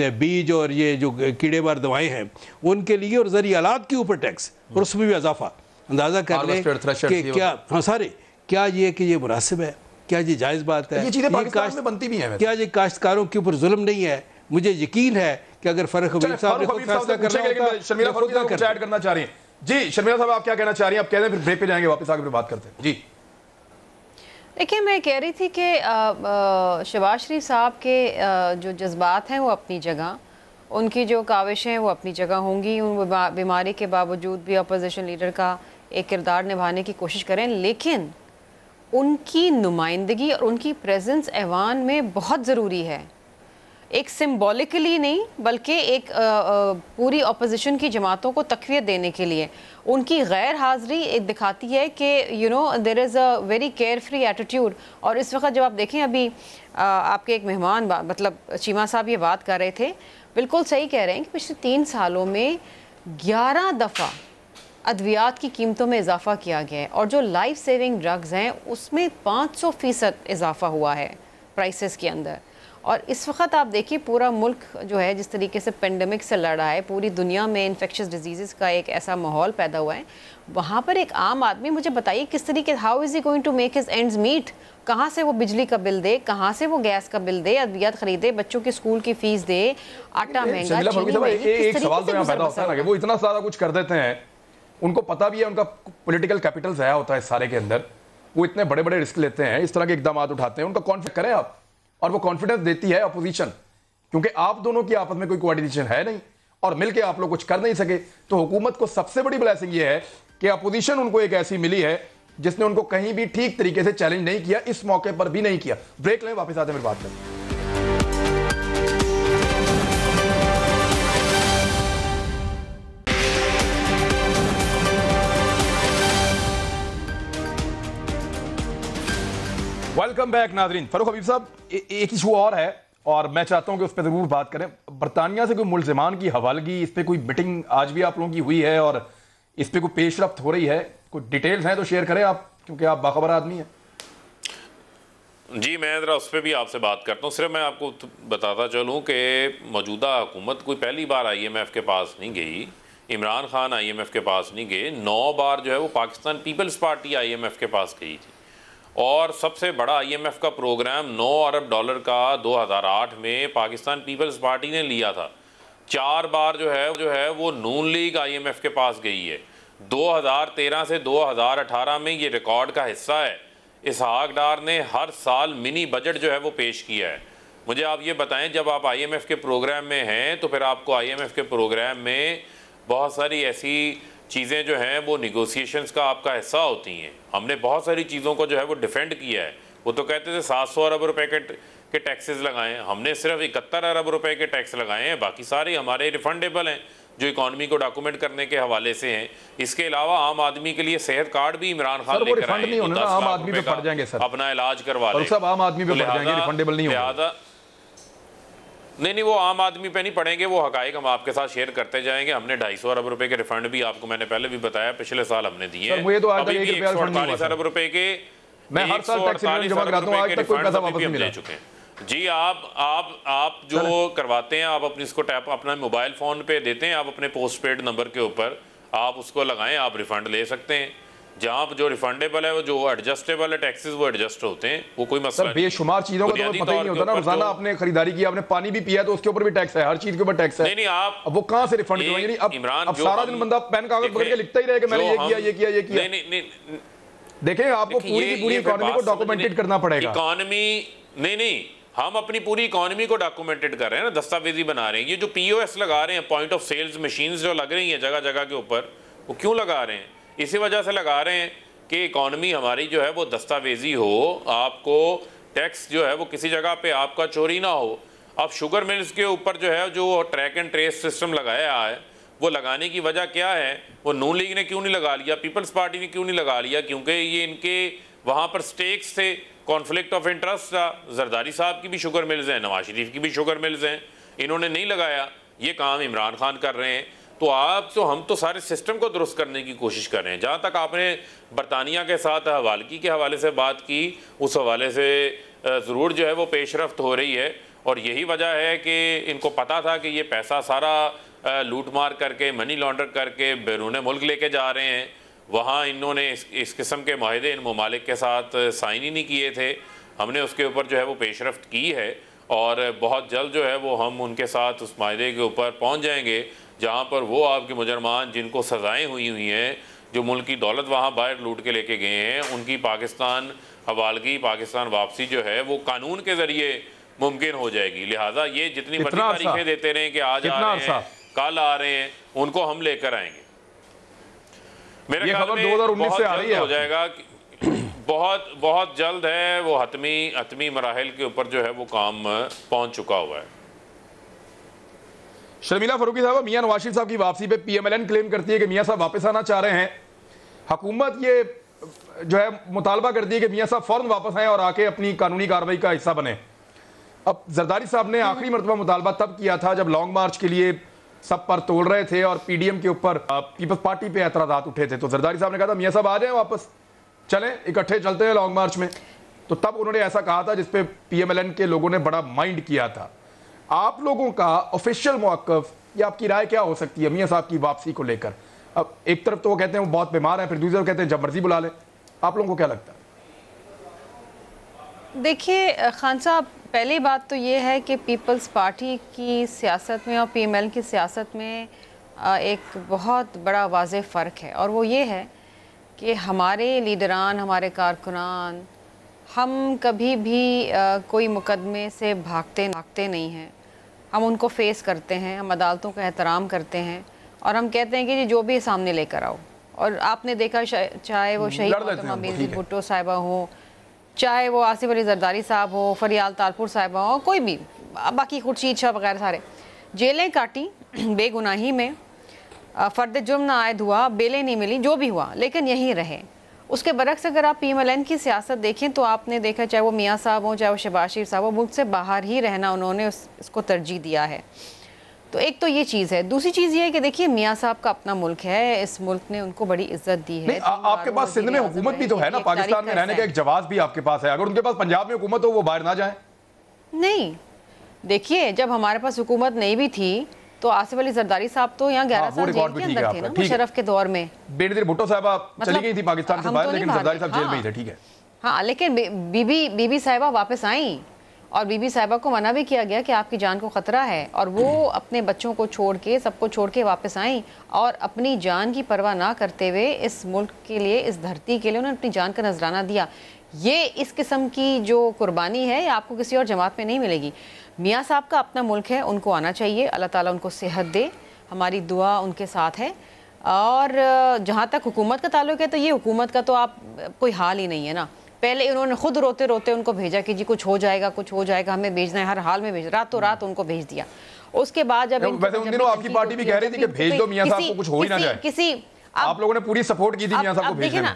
ये बीज और ये जो कीड़े मार दवाएँ हैं उनके लिए और जरिए आलात के ऊपर टैक्स और उसमें भी इजाफा अंदाज़ा कर ले कि क्या तो। हाँ सारे क्या ये कि ये मुनासिब है क्या ये जायज़ बात है ये चीज़ें पाकिस्तान में बनती भी हैं क्या ये काश्तकारों के ऊपर जुल्म नहीं है मुझे यकीन है कि अगर फरक हबीब साहब ने फैसला करना शर्मिला फरूक साहब कुछ ऐड करना चाह रही हैं जी शर्मिला साहब आप क्या कहना चाह रही हैं आप कह रहे हैं फिर ब्रेक पे जाएंगे वापस आकर फिर बात करते हैं जी देखिए मैं कह रही थी कि शबाज शरीफ साहब के जो जज्बात हैं वो अपनी जगह उनकी जो काविशें हैं वो अपनी जगह होंगी उन बीमारी के बावजूद भी अपोजिशन लीडर का एक किरदार निभाने की कोशिश करें लेकिन उनकी नुमाइंदगी और उनकी प्रेजेंस ऐवान में बहुत ज़रूरी है एक सिम्बॉलिकली नहीं बल्कि एक आ, आ, पूरी अपोजिशन की जमातों को तकवीत देने के लिए उनकी गैर हाजिरी एक दिखाती है कि you know there is a very carefree attitude और इस वक्त जब आप देखें अभी आ, आपके एक मेहमान मतलब चीमा साहब ये बात कर रहे थे बिल्कुल सही कह रहे हैं कि पिछले तीन सालों में ग्यारह दफ़ा अद्वियात की कीमतों में इजाफा किया गया है और जो लाइफ सेविंग ड्रग्स हैं उसमें 500 फ़ीसद इजाफा हुआ है प्राइसेस के अंदर और इस वक्त आप देखिए पूरा मुल्क जो है जिस तरीके से पेंडेमिक से लड़ रहा है पूरी दुनिया में इन्फेक्शस डिजीज़ का एक ऐसा माहौल पैदा हुआ है वहाँ पर एक आम आदमी मुझे बताइए किस तरीके how is he going to make his ends meet कहाँ से वो बिजली का बिल दे कहाँ से वो गैस का बिल दे अद्वियात खरीदे बच्चों की स्कूल की फीस दे आटा महंगा वो इतना सारा कुछ कर देते हैं उनको पता भी है उनका पॉलिटिकल कैपिटल जया होता है सारे के अंदर वो इतने बड़े बड़े रिस्क लेते हैं इस तरह के इकदाम उठाते हैं उनका कॉन्फिडेंस करें आप और वो कॉन्फिडेंस देती है अपोजिशन क्योंकि आप दोनों की आपस में कोई कोऑर्डिनेशन है नहीं और मिलकर आप लोग कुछ कर नहीं सके तो हुकूमत को सबसे बड़ी ब्लैसिंग ये है कि अपोजिशन उनको एक ऐसी मिली है जिसने उनको कहीं भी ठीक तरीके से चैलेंज नहीं किया इस मौके पर भी नहीं किया ब्रेक लें वापस आते हैं मेरे बात करें वेलकम बैक नाजरीन फरूख हबीब साहब एक इशू और है और मैं चाहता हूं कि उस पर ज़रूर बात करें बरतानिया से कोई मुलजमान की हवालगी इस पर कोई मीटिंग आज भी आप लोगों की हुई है और इस पर कोई पेशरफ हो रही है कुछ डिटेल्स हैं तो शेयर करें आप क्योंकि आप बाखबर आदमी हैं जी मैं ज़रा उस पर भी आपसे बात करता हूँ सिर्फ मैं आपको तो बताता चलूँ कि मौजूदा हुकूमत कोई पहली बार आई एम एफ़ के पास नहीं गई Imran Khan I M F के पास नहीं गए नौ बार जो है वो Pakistan Peoples Party I M F के पास गई थी और सबसे बड़ा आईएमएफ का प्रोग्राम 9 अरब डॉलर का 2008 में पाकिस्तान पीपल्स पार्टी ने लिया था चार बार जो है जो है वो नून लीग आईएमएफ के पास गई है 2013 से 2018 में ये रिकॉर्ड का हिस्सा है इसहाक डार ने हर साल मिनी बजट जो है वो पेश किया है मुझे आप ये बताएं जब आप आईएमएफ के प्रोग्राम में हैं तो फिर आपको आईएमएफ के प्रोग्राम में बहुत सारी ऐसी चीज़ें जो हैं वो निगोसिएशंस का आपका हिस्सा होती हैं हमने बहुत सारी चीज़ों को जो है वो डिफेंड किया है वो तो कहते थे सात सौ अरब रुपए के के टैक्सेस लगाएं हमने सिर्फ इकहत्तर अरब रुपए के टैक्स लगाए हैं बाकी सारे हमारे रिफंडेबल हैं जो इकोनॉमी को डॉक्यूमेंट करने के हवाले से हैं इसके अलावा आम आदमी के लिए सेहत कार्ड भी इमरान खान लेकर आए हैं अपना इलाज करवा लिहाजा नहीं नहीं वो आम आदमी पे नहीं पड़ेंगे वो हक हम आपके साथ शेयर करते जाएंगे हमने ढाई सौ अरब रुपए के रिफंड भी आपको मैंने पहले भी बताया पिछले साल हमने दिए मुझे तो अरब रुपए के मैं हर साल चुके हैं जी आप आप आप जो करवाते हैं आप अपने इसको टैप अपना मोबाइल फोन पे देते हैं आप अपने पोस्ट पेड नंबर के ऊपर आप उसको लगाएं आप रिफंड ले सकते हैं जहाँ जो रिफंडेबल है वो जो एडजस्टेबल है टैक्सेस वो एडजस्ट होते हैं वो कोई मसला नहीं बेशुमार चीजों का तो पता ही नहीं होता ना रोजाना तो आपने खरीदारी की आपने पानी भी पिया तो उसके ऊपर भी टैक्स है हर चीज के ऊपर टैक्स है नहीं नहीं आप अब वो कहाँ से रिफंड करवाएंगे अब इमरान अब सारा दिन बंदा पेन कागज पकड़ के लिखता ही रहेगा मैंने ये किया ये किया ये किया नहीं नहीं देखें आपको पूरी की पूरी इकोनॉमी को डॉक्यूमेंटेड करना पड़ेगा इकोनॉमी नहीं नहीं हम अपनी पूरी इकोनॉमी को डॉक्यूमेंटेड कर रहे हैं ना दस्तावेजी बना रहे हैं ये जो पीओएस लगा रहे हैं पॉइंट ऑफ सेल्स मशीन जो लग रही हैं जगह जगह के ऊपर वो क्यों लगा रहे हैं इसी वजह से लगा रहे हैं कि इकॉनमी हमारी जो है वो दस्तावेजी हो आपको टैक्स जो है वो किसी जगह पे आपका चोरी ना हो अब शुगर मिल्स के ऊपर जो है जो ट्रैक एंड ट्रेस सिस्टम लगाया है वो लगाने की वजह क्या है वो नू लीग ने क्यों नहीं लगा लिया पीपल्स पार्टी ने क्यों नहीं लगा लिया क्योंकि ये इनके वहाँ पर स्टेक्स थे कॉन्फ्लिक्ट ऑफ इंटरेस्ट था जरदारी साहब की भी शुगर मिल्स हैं नवाज शरीफ की भी शुगर मिल्स हैं इन्होंने नहीं लगाया ये काम इमरान खान कर रहे हैं तो आप तो हम तो सारे सिस्टम को दुरुस्त करने की कोशिश कर रहे हैं जहाँ तक आपने बरतानिया के साथ हवालकी के हवाले से बात की उस हवाले से ज़रूर जो है वो पेशरफ हो रही है और यही वजह है कि इनको पता था कि ये पैसा सारा लूट मार करके मनी लॉन्डर करके बैरून मुल्क लेके जा रहे हैं वहाँ इन्होंने इस, इस किस्म के माहदे इन ममालिक के साथ साइन ही नहीं किए थे हमने उसके ऊपर जो है वो पेशरफ की है और बहुत जल्द जो है वो हम उनके साथ उस माहे के ऊपर पहुँच जाएँगे जहाँ पर वो आपके मुजरमान जिनको सज़ाएँ हुई हुई हैं जो मुल्क की दौलत वहाँ बाहर लूट के लेके गए हैं उनकी पाकिस्तान हवालगी पाकिस्तान वापसी जो है वो कानून के ज़रिए मुमकिन हो जाएगी लिहाजा ये जितनी मर्जी तारीखें देते रहे कि आज आ रहे हैं कल आ रहे हैं उनको हम लेकर आएंगे मेरे ख्याल हज़ार उन्नीस से आ रही है हो जाएगा (clears throat) बहुत बहुत जल्द है वो हतमी हतमी मराहल के ऊपर जो है वो काम पहुंच चुका हुआ है शर्मिला फरूकी साहब मियां नवाशिफ साहब की वापसी पे पीएमएलएन क्लेम करती है कि मियाँ साहब वापस आना चाह रहे हैं हकूमत ये जो है मुतालबा करती है कि मियाँ साहब फ़ौरन वापस आए और आके अपनी कानूनी कार्रवाई का हिस्सा बने अब जरदारी साहब ने आखिरी मरतबा मुतालबा तब किया था जब लॉन्ग मार्च के लिए सब पर तोड़ रहे थे और पी के ऊपर पीपल्स पार्टी पे एतराज उठे थे तो जरदारी साहब ने कहा था मियाँ साहब आ जाए वापस चले इकट्ठे चलते हैं लॉन्ग मार्च में तो तब उन्होंने ऐसा कहा था जिसपे पी के लोगों ने बड़ा माइंड किया था आप लोगों का ऑफिशियल मौकफ या आपकी राय क्या हो सकती है मियाँ साहब की वापसी को लेकर अब एक तरफ तो वो कहते हैं वो बहुत बीमार है फिर दूसरी तरफ कहते हैं जब मर्जी बुला लें आप लोगों को क्या लगता है देखिए खान साहब पहली बात तो ये है कि पीपल्स पार्टी की सियासत में और पीएमएल की सियासत में एक बहुत बड़ा वाज फ़र्क है और वो ये है कि हमारे लीडरान हमारे कारकुनान हम कभी भी कोई मुकदमे से भागते भागते नहीं हैं हम उनको फेस करते हैं हम अदालतों का एहतराम करते हैं और हम कहते हैं कि जी जो भी सामने लेकर आओ और आपने देखा चाहे वो शहीद भुट्टो साहिबा हो चाहे वो आसिफ अली जरदारी साहब हो फरियाल तारपुर साहिबा हो कोई भी बाकी खुर्शीद शाह वगैरह सारे जेलें काटी (clears throat) बेगुनाही में फ़र्द जुर्म ना आयद हुआ बेलें नहीं मिली जो भी हुआ लेकिन यहीं रहे उसके बरक्स अगर आप पी एम एल एन की सियासत देखें तो आपने देखा चाहे वो मियाँ साहब हों चाहे वो शबाशिर साहब हो मुल्क से बाहर ही रहना उन्होंने उस, इसको तरजीह दिया है तो एक तो ये चीज़ है दूसरी चीज़ ये है कि देखिए मियाँ साहब का अपना मुल्क है इस मुल्क ने उनको बड़ी इज्जत दी है आ, आपके पास सिंध में हुकूमत मतलब भी तो है ना पाकिस्तान में रहने का एक जवाब भी आपके पास है अगर उनके पास पंजाब में हुकूमत हो वो बाहर ना जाए नहीं देखिए जब हमारे पास हुकूमत नहीं भी थी तो आसिफ अली जरदारी साहब तो यहाँ ग्यारह हाँ, साल जेल के अंदर थे ना मुशरफ के दौर में बेनजीर भुट्टो साहब चली मतलब गई थी पाकिस्तान से तो बाहर लेकिन जरदारी साहब जेल में ही हाँ। थे ठीक है हाँ लेकिन बीबी बीबी साहिबा वापस आई और बीबी साहिबा को मना भी किया गया कि आपकी जान को ख़तरा है और वो (clears throat) अपने बच्चों को छोड़ के सबको छोड़ के वापस आई और अपनी जान की परवाह ना करते हुए इस मुल्क के लिए इस धरती के लिए उन्होंने अपनी जान का नजराना दिया ये इस किस्म की जो कुर्बानी है आपको किसी और जमात में नहीं मिलेगी मियाँ साहब का अपना मुल्क है उनको आना चाहिए अल्लाह ताला उनको सेहत दे हमारी दुआ उनके साथ है और जहाँ तक हुकूमत का ताल्लुक है तो ये हुकूमत का तो आप कोई हाल ही नहीं है ना पहले इन्होंने खुद रोते रोते उनको भेजा कि जी कुछ हो जाएगा कुछ हो जाएगा हमें भेजना है हर हाल में भेज रात तो रात उनको भेज दिया उसके बाद जब वैसे उन दिनों आपकी पार्टी भी कह रही थी कि भेज दो मियाँ साहब को कुछ हो ही ना जाए किसी आप लोगों ने पूरी सपोर्ट की थी मियाँ साहब को भेजने में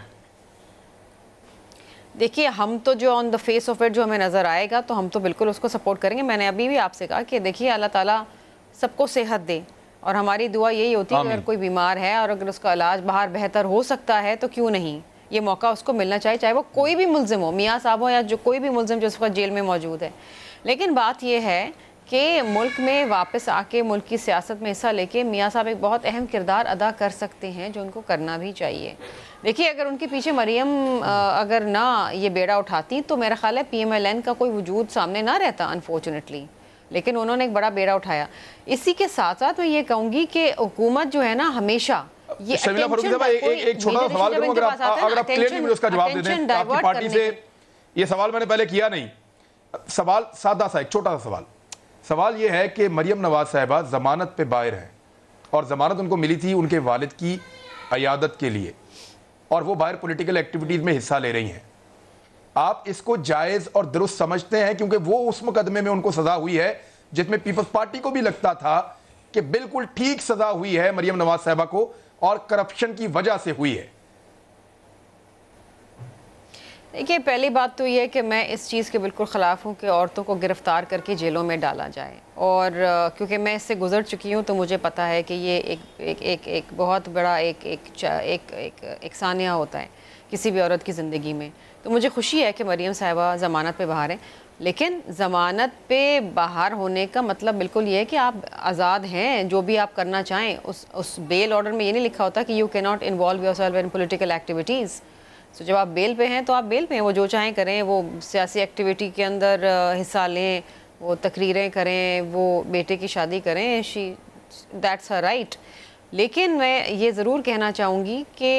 देखिए हम तो जो on the face of it जो हमें नज़र आएगा तो हम तो बिल्कुल उसको सपोर्ट करेंगे मैंने अभी भी आपसे कहा कि देखिए अल्लाह ताला सबको सेहत दे और हमारी दुआ यही होती है अगर कोई बीमार है और अगर उसका इलाज बाहर बेहतर हो सकता है तो क्यों नहीं ये मौका उसको मिलना चाहिए चाहे वो कोई भी मुलजिम हो मियाँ साहब हो या जो कोई भी मुलजिम जो उसका जेल में मौजूद है लेकिन बात यह है कि मुल्क में वापस आके मुल्क की सियासत में हिस्सा लेके मियाँ साहब एक बहुत अहम किरदार अदा कर सकते हैं जो उनको करना भी चाहिए देखिए अगर उनके पीछे मरियम अगर ना ये बेड़ा उठाती तो मेरा ख्याल है पीएमएलएन का कोई वजूद सामने ना रहता अनफॉर्चुनेटली लेकिन उन्होंने एक बड़ा बेड़ा उठाया इसी के साथ साथ मैं ये कहूँगी कि हुकूमत जो है ना हमेशा ये ये सवाल मैंने पहले किया नहीं सवाल सादा सा एक छोटा सा सवाल सवाल ये है कि मरियम नवाज साहबा ज़मानत पे बाहर हैं और ज़मानत उनको मिली थी उनके वालिद की अयादत के लिए और वो बाहर पॉलिटिकल एक्टिविटीज़ में हिस्सा ले रही हैं आप इसको जायज़ और दुरुस्त समझते हैं क्योंकि वो उस मुकदमे में उनको सज़ा हुई है जिसमें पीपल्स पार्टी को भी लगता था कि बिल्कुल ठीक सज़ा हुई है मरियम नवाज साहबा को और करप्शन की वजह से हुई है देखिए पहली बात तो ये है कि मैं इस चीज़ के बिल्कुल ख़िलाफ़ हूँ कि औरतों को गिरफ़्तार करके जेलों में डाला जाए और क्योंकि मैं इससे गुजर चुकी हूँ तो मुझे पता है कि ये एक एक एक, एक बहुत बड़ा एक एक एक एक, एक सानिया होता है किसी भी औरत की ज़िंदगी में तो मुझे खुशी है कि मरीम साहिबा ज़मानत पर बाहर हैं लेकिन ज़मानत पे बाहर होने का मतलब बिल्कुल ये है कि आप आज़ाद हैं जो भी आप करना चाहें उस उस बेल ऑर्डर में ये नहीं लिखा होता कि you can not involve yourself in political activities तो जब आप बेल पे हैं तो आप बेल पे हैं वो जो चाहें करें वो सियासी एक्टिविटी के अंदर हिस्सा लें वो तकरीरें करें वो बेटे की शादी करें शी दैट्स हर राइट लेकिन मैं ये ज़रूर कहना चाहूँगी कि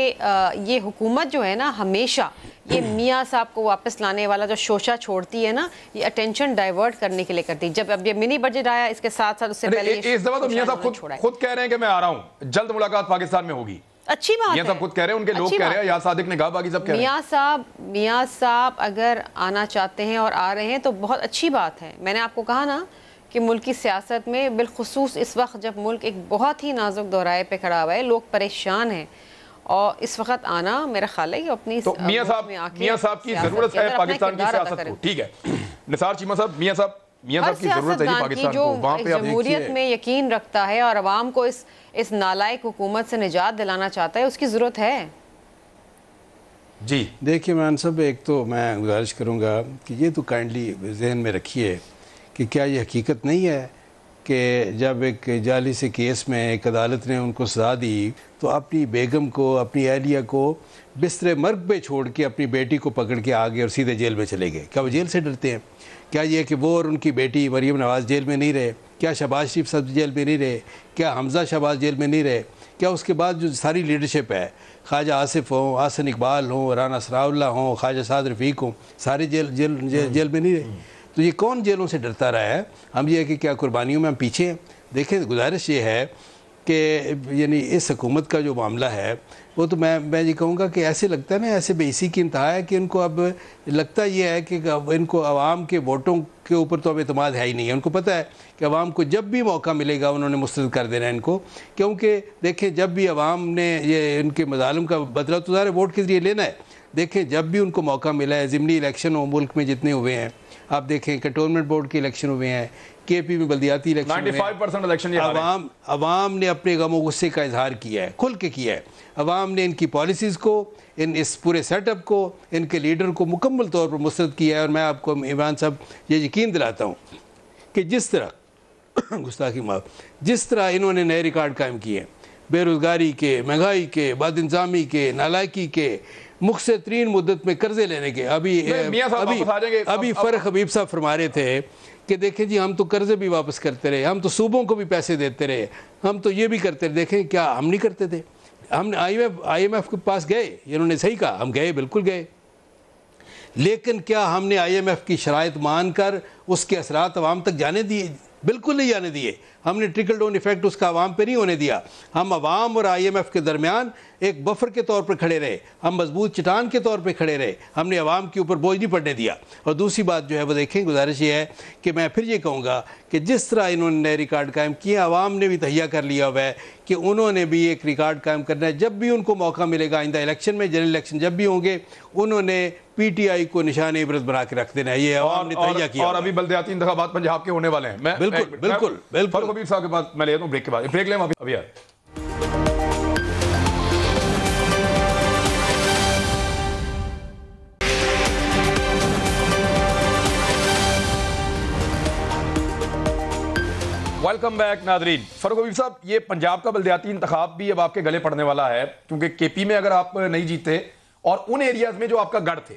ये हुकूमत जो है ना हमेशा ये (clears throat) मियाँ साहब को वापस लाने वाला जो शोशा छोड़ती है ना ये अटेंशन डाइवर्ट करने के लिए करती है जब अब ये मिनी बजट आया इसके साथ साथ उससे पहले इस दफा तो मियाँ साहब खुद खुद कह रहे हैं कि मैं आ रहा हूँ जल्द मुलाकात पाकिस्तान में होगी अच्छी बात है सब खुद कह रहे हैं उनके लोग कह रहे हैं या सादिक ने कहा बाकी सब कह रहे हैं मियाँ साहब मियाँ साहब अगर आना चाहते हैं और आ रहे हैं तो बहुत अच्छी बात है मैंने आपको कहा ना कि मुल्क की सियासत में बिलखसूस इस वक्त जब मुल्क एक बहुत ही नाजुक दौराए पे खड़ा हुआ है लोग परेशान हैं और इस वक्त आना मेरा ख्याल है अपनी तो मियाँ साहब मियाँ साहब की जरूरत है पाकिस्तान की सियासत को ठीक है निसार चीमा साहब मियाँ साहब मियाँ साहब की जरूरत है पाकिस्तान जो जमहूरियत में यकीन रखता है और आवाम को इस इस नालायक हुकूमत से निजात दिलाना चाहता है उसकी ज़रूरत है जी देखिए मान साहब एक तो मैं गुजारिश करूँगा कि ये तो काइंडली जहन में रखिए कि क्या ये हकीकत नहीं है कि जब एक जाली से केस में एक अदालत ने उनको सजा दी तो अपनी बेगम को अपनी एहलिया को बिस्तर मर्ग पे छोड़ के अपनी बेटी को पकड़ के आ गए और सीधे जेल में चले गए क्या वो जेल से डरते हैं क्या ये कि वो और उनकी बेटी मरीम नवाज़ जेल में नहीं रहे क्या शबाज शरीफ सब जेल में नहीं रहे क्या हमजा शहबाज जेल में नहीं रहे क्या उसके बाद जो सारी लीडरशिप है ख्वाजा आसिफ हों आसन इकबाल हों राना सराउल्ला हों ख्वाजा साद रफ़ीक हों सारे जेल जेल जेल, हम्म। जेल में नहीं रहे तो ये कौन जेलों से डरता रहा है हम ये है कि क्या कुर्बानियों में हम पीछे हैं देखें गुजारिश ये है कि यानी इस हकूमत का जो मामला है वो तो मैं मैं ये कहूँगा कि ऐसे लगता है ना ऐसे बेसिक की इंतहा है कि इनको अब लगता ये है कि इनको आवाम के वोटों के ऊपर तो अब अतमाद है ही नहीं है उनको पता है कि आवाम को जब भी मौका मिलेगा उन्होंने मुस्रद कर देना है इनको क्योंकि देखें जब भी आवाम ने ये इनके मजालम का बदला तो ज़ाहिर वोट के ज़रिए लेना है देखें जब भी उनको मौका मिला है ज़िमनी इलेक्शन हो मुल्क में जितने हुए हैं आप देखें कंटोनमेंट बोर्ड के इलेक्शन हुए हैं के पी में बल्दियाती इलेक्शन अवाम अवाम ने अपने गमो गुस्से का इजहार किया है खुल के किया है अवाम ने इनकी पॉलिसीज़ को इन इस पूरे सेटअप को इनके लीडर को मुकम्मल तौर पर मुस्रद किया है और मैं आपको इमरान साहब ये यकीन दिलाता हूँ कि जिस तरह (coughs) गुस्ताखी माफ जिस तरह इन्होंने नए रिकॉर्ड कायम किए बेरोज़गारी के महंगाई के बद इंतज़ामी के नालायकी के मुख्य तरीन मुद्दत में कर्जे लेने के अभी अभी अभी फ़र्क हबीब साहब फरमा रहे थे कि देखें जी हम तो कर्जे भी वापस करते रहे हम तो सूबों को भी पैसे देते रहे हम तो ये भी करते रहे देखें क्या हम नहीं करते थे हम आई एम एफ के पास गए इन्होंने सही कहा हम गए बिल्कुल गए लेकिन क्या हमने आई एम एफ की शरात मान कर उसके असरात आवाम तक जाने दिए बिल्कुल नहीं आने दिए हमने ट्रिकल डाउन इफेक्ट उसका आवाम पे नहीं होने दिया हम आवाम और आईएमएफ के दरमियान एक बफर के तौर पर खड़े रहे हम मजबूत चटान के तौर पर खड़े रहे हमने आवाम के ऊपर बोझ नहीं पड़ने दिया और दूसरी बात जो है वो देखें गुजारिश ये है कि मैं फिर ये कहूँगा कि जिस तरह इन्होंने नए रिकॉर्ड कायम किए आवाम ने भी तहिया कर लिया हुआ है कि उन्होंने भी एक रिकॉर्ड कायम करना है जब भी उनको मौका मिलेगा आइंदा इलेक्शन में जनरल इलेक्शन जब भी होंगे उन्होंने पीटीआई को निशाने इबरत बना के रख देना ये और, ने और, किया और अभी बल्दियाती इंतबात पंजाब के होने वाले हैं मैं बिल्कुल बिल्कुल बिल्कुल कबीर साहब के बाद मैं ले रहा हूँ ब्रेक के बाद ब्रेक ले अभी यार वेलकम बैक नादरीन फरूक अबीब साहब ये पंजाब का बलदयाती इंतब भी अब आपके गले पड़ने वाला है क्योंकि केपी में अगर आप नहीं जीते और उन एरियाज में जो आपका गढ़ थे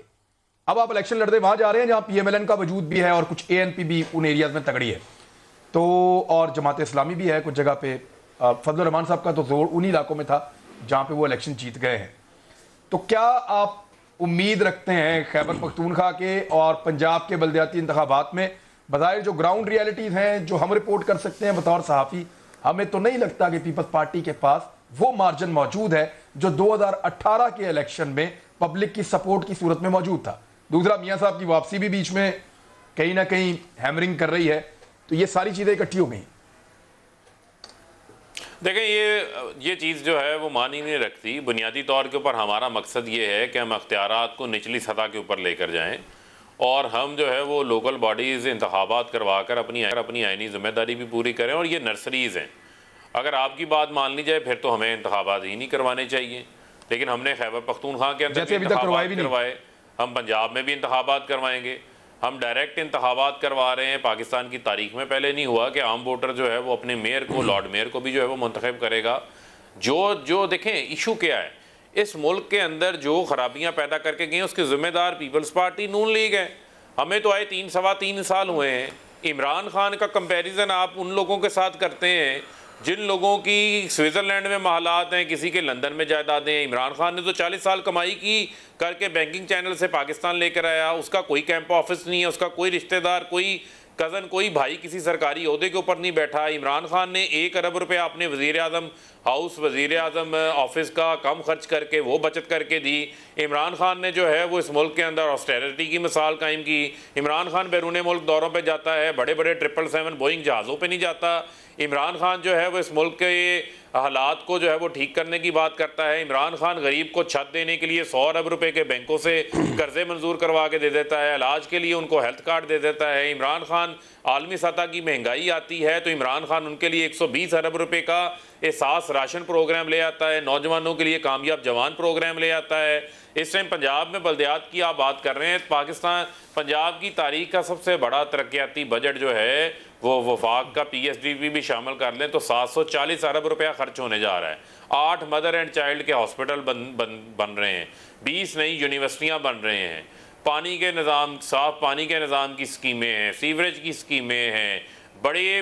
अब आप इलेक्शन लड़ते वहां जा रहे हैं जहां पीएमएलएन का वजूद भी है और कुछ पी भी उन एरियाज में तगड़ी है तो और जमात इस्लामी भी है कुछ जगह पे फजल रहमान साहब का तो जोर उन इलाकों में था जहां पे वो इलेक्शन जीत गए हैं तो क्या आप उम्मीद रखते हैं खैबर पख्तूनखा के और पंजाब के बलदियाती इंतबात में बज़ाहिर जो ग्राउंड रियलिटीज़ हैं जो हम रिपोर्ट कर सकते हैं बतौर सहाफ़ी हमें तो नहीं लगता कि पीपल्स पार्टी के पास वो मार्जिन मौजूद है जो 2018 के इलेक्शन में पब्लिक की सपोर्ट की सूरत में मौजूद था दूसरा मियाँ साहब की वापसी भी बीच में कहीं ना कहीं हैमरिंग कर रही है तो ये सारी चीज़ें इकट्ठी हो गई देखें ये ये चीज़ जो है वो मान ही नहीं रखती बुनियादी तौर के ऊपर हमारा मकसद ये है कि हम अख्तियार को निचली सतह के ऊपर लेकर जाएं और हम जो है वो लोकल बॉडीज़ इंतबात करवा कर अपनी अपनी आइनी ज़िम्मेदारी भी पूरी करें और ये नर्सरीज़ हैं अगर आपकी बात मान ली जाए फिर तो हमें इंतबात ही नहीं करवाने चाहिए लेकिन हमने खैबर पख्तूनखा के अंदर भी करवाए हम पंजाब में भी इंतबात करवाएंगे हम डायरेक्ट इंतबात करवा रहे हैं पाकिस्तान की तारीख में पहले नहीं हुआ कि आम वोटर जो है वो अपने मेयर को लॉर्ड मेयर को भी जो है वो मंतखब करेगा जो जो देखें इशू क्या है इस मुल्क के अंदर जो खराबियाँ पैदा करके गई उसके ज़िम्मेदार पीपल्स पार्टी नून लीग है हमें तो आए तीन सवा तीन साल हुए हैं इमरान खान का कंपेरिजन आप उन लोगों के साथ करते हैं जिन लोगों की स्विट्ज़रलैंड में महालात हैं किसी के लंदन में जायदादें हैं इमरान खान ने तो 40 साल कमाई की करके बैंकिंग चैनल से पाकिस्तान लेकर आया उसका कोई कैंप ऑफिस नहीं है उसका कोई रिश्तेदार कोई कज़न कोई भाई किसी सरकारी अहदे के ऊपर नहीं बैठा इमरान खान ने एक अरब रुपया अपने वज़ी अजम हाउस वज़ी अजम ऑफिस का कम खर्च करके वो बचत करके दी इमरान खान ने जो है वो इस मुल्क के अंदर ऑस्टेरिटी की मिसाल कायम की इमरान खान बैरून मुल्क दौरों पर जाता है बड़े बड़े ट्रिपल सेवन बोइंग जहाज़ों पर नहीं जाता इमरान खान जो है वो इस मुल्क के हालात को जो है वो ठीक करने की बात करता है इमरान खान गरीब को छत देने के लिए सौ अरब रुपए के बैंकों से कर्जे मंजूर करवा के दे देता है इलाज के लिए उनको हेल्थ कार्ड दे देता है इमरान खान आलमी सतह की महंगाई आती है तो इमरान खान उनके लिए 120 अरब रुपए का एहसास राशन प्रोग्राम ले आता है नौजवानों के लिए कामयाब जवान प्रोग्राम ले आता है इस टाइम पंजाब में बल्दियात की आप बात कर रहे हैं तो पाकिस्तान पंजाब की तारीख का सबसे बड़ा तरक्याती बजट जो है वो वफाक का पी एस डी पी भी शामिल कर लें तो सात सौ चालीस अरब रुपया खर्च होने जा रहा है आठ मदर एंड चाइल्ड के हॉस्पिटल बन बन बन रहे हैं बीस नई यूनिवर्सिटियाँ बन रहे हैं पानी के निज़ाम साफ पानी के निज़ाम की स्कीमें हैं सीवरेज की स्कीमें हैं बड़े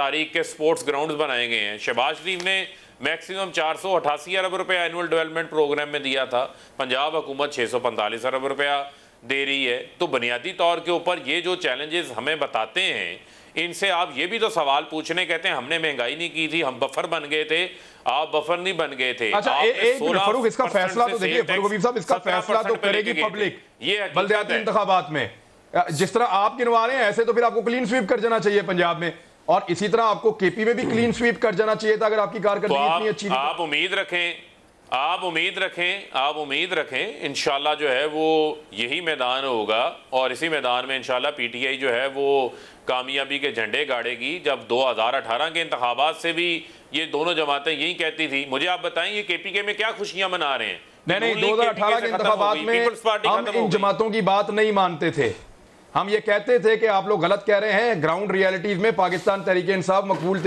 तारीख के स्पोर्ट्स ग्राउंड बनाए गए हैं शहबाज शरीफ ने मैक्सिमम चार सौ अठासी अरब रुपया एनुअल डेवलपमेंट प्रोग्राम में दिया था पंजाब हुकूमत छः सौ पैंतालीस अरब रुपया दे रही है तो बुनियादी तौर के ऊपर ये जो चैलेंजेस हमें बताते हैं इनसे आप ये भी तो सवाल पूछने कहते हैं हमने महंगाई नहीं की थी हम बफर बन गए थे आप बफर नहीं बन गए थे अच्छा ए, ए, फरूक इसका तो फैसला तो देखिए फरूक साहब इसका फैसला तो करेगी पब्लिक ये बलदयाती इंतबात में जिस तरह आप गिनवा रहे हैं ऐसे तो फिर आपको क्लीन स्वीप कर जाना चाहिए पंजाब में और इसी तरह आपको केपी में भी क्लीन स्वीप कर जाना चाहिए था अगर आपकी कारकर्दगी तो इतनी अच्छी तो। आप उम्मीद रखें आप उम्मीद रखें आप उम्मीद रखें इनशाला जो है वो यही मैदान होगा और इसी मैदान में इनशाला पीटीआई जो है वो कामयाबी के झंडे गाड़ेगी जब 2018 के इंतबात से भी ये दोनों जमातें यही कहती थी मुझे आप बताएं ये केपीके में क्या खुशियां मना रहे हैं नहीं नहीं दो हजार अठारह के इंतबात में हम इन जमातों की बात नहीं मानते थे हम ये कहते थे कि आप लोग गलत कह रहे हैं ग्राउंड रियलिटीज में पाकिस्तान तरीके इंसाफ मकबूल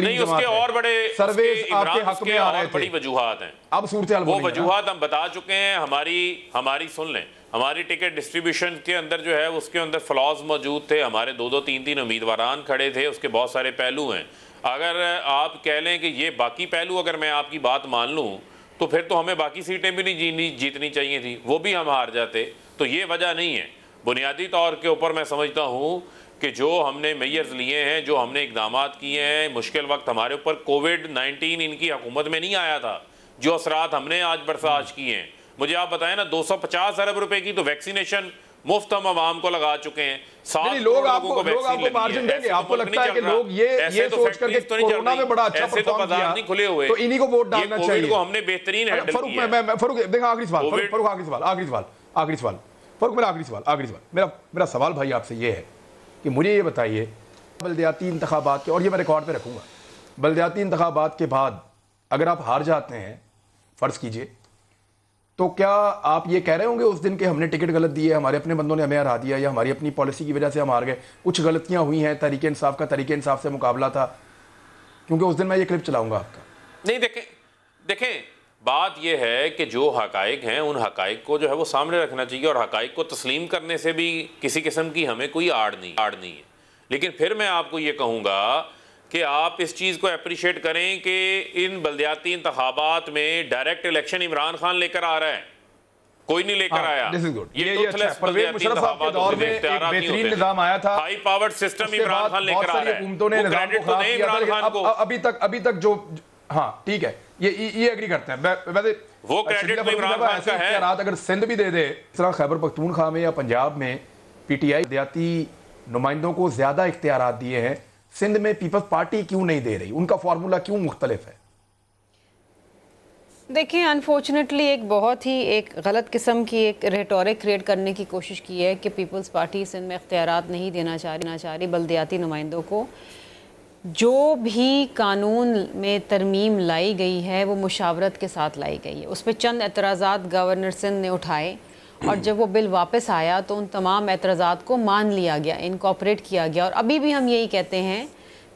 और बड़े सर्वे आपके हक में आ रहे बड़ी वजूहत है अब सूरत वो वजूहत हम बता चुके हैं हमारी हमारी सुन लें हमारी टिकट डिस्ट्रीब्यूशन के अंदर जो है उसके अंदर फ्लॉज मौजूद थे हमारे दो दो तीन तीन उम्मीदवार खड़े थे उसके बहुत सारे पहलू हैं अगर आप कह लें कि ये बाकी पहलू अगर मैं आपकी बात मान लूँ तो फिर तो हमें बाकी सीटें भी नहीं जीनी जीतनी चाहिए थी वो भी हम हार जाते तो ये वजह नहीं है बुनियादी तौर के ऊपर मैं समझता हूँ कि जो हमने मैयर्स लिए हैं जो हमने इकदाम किए हैं मुश्किल वक्त हमारे ऊपर कोविड नाइन्टीन इनकी हकूमत में नहीं आया था जो असरात हमने आज बरसाज किए हैं मुझे आप बताएं ना 250 अरब रुपए की तो वैक्सीनेशन मुफ्त हम आवाम को लगा चुके हैं सात लोग आपको को लोग आपको मार्जिन देंगे तो आपको लगता है कि लोग ये ये तो सोच करके तो कोरोना में बड़ा अच्छा ऐसे तो नहीं खुले हुए तो इन्हीं को वोट डालना चाहिए को हमने बेहतरीन अच्छा, आखिरी सवाल फरुख आखिरी सवाल आखिरी सवाल आखिरी सवाल मेरा आखिरी सवाल आखिरी सवाल मेरा मेरा सवाल भाई आपसे ये है कि मुझे ये बताइए बलदयाती इंतबात के और ये मैं रिकॉर्ड पे रखूँगा बलदयाती इंतबात के बाद अगर आप हार जाते हैं फ़र्ज़ कीजिए तो क्या आप ये कह रहे होंगे उस दिन के हमने टिकट गलत दिए हमारे अपने बंदों ने हमें हरा दिया या हमारी अपनी पॉलिसी की वजह से हम हार गए कुछ गलतियां हुई हैं तरीके इंसाफ का तरीके इंसाफ से मुकाबला था क्योंकि उस दिन मैं ये क्लिप चलाऊंगा आपका नहीं देखें देखें बात यह है कि जो हकाइक हैं उन हकाइक को जो है वो सामने रखना चाहिए और हकाइक को तस्लीम करने से भी किसी किस्म की हमें कोई आड़ नहीं आड़ नहीं है लेकिन फिर मैं आपको ये कहूँगा कि आप इस चीज़ को अप्रिशिएट करें कि इन बलदियाती इंतबात में डायरेक्ट इलेक्शन इमरान खान लेकर आ रहा है कोई नहीं लेकर हाँ, आया ये, ये तो अच्छा बेहतरीन निजाम आया था हाई सिस्टम इमरान खान लेकर आ रहा है तो खान को अभी तक अभी तक जो हाँ ठीक है ये ये एग्री करते हैं वैसे वो क्रेडिट तो इमरान खान का है अगर सिंध भी दे दे इस खैबर में या पंजाब में पीटीआई देहाती नुमाइंदों को ज्यादा इख्तियार दिए हैं सिंध में पीपल्स पार्टी क्यों नहीं दे रही उनका फार्मूला क्यों मुख्तलिफ है देखिए अनफॉर्चुनेटली एक बहुत ही एक गलत किस्म की एक रेटोरिक क्रिएट करने की कोशिश की है कि पीपल्स पार्टी सिंध में इख्तियार नहीं देना चाह रही ना चाह रही बल्दियाती नुमाइंदों को जो भी कानून में तरमीम लाई गई है वो मुशावरत के साथ लाई गई है उस पर चंद एतराज़ा गवर्नर सिंध ने उठाए और जब वो बिल वापस आया तो उन तमाम एतराज़ा को मान लिया गया इनकॉपरेट किया गया और अभी भी हम यही कहते हैं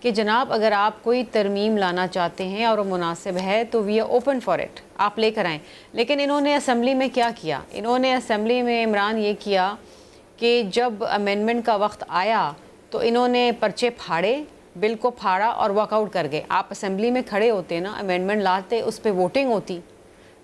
कि जनाब अगर आप कोई तरमीम लाना चाहते हैं और मुनासिब है तो we are open for it आप लेकर आएँ लेकिन इन्होंने असम्बली में क्या किया इन्होंने असम्बली में इमरान ये किया कि जब अमेंडमेंट का वक्त आया तो इन्होंने पर्चे फाड़े बिल को फाड़ा और वर्कआउट कर गए आप असम्बली में खड़े होते ना अमेंडमेंट लाते उस पर वोटिंग होती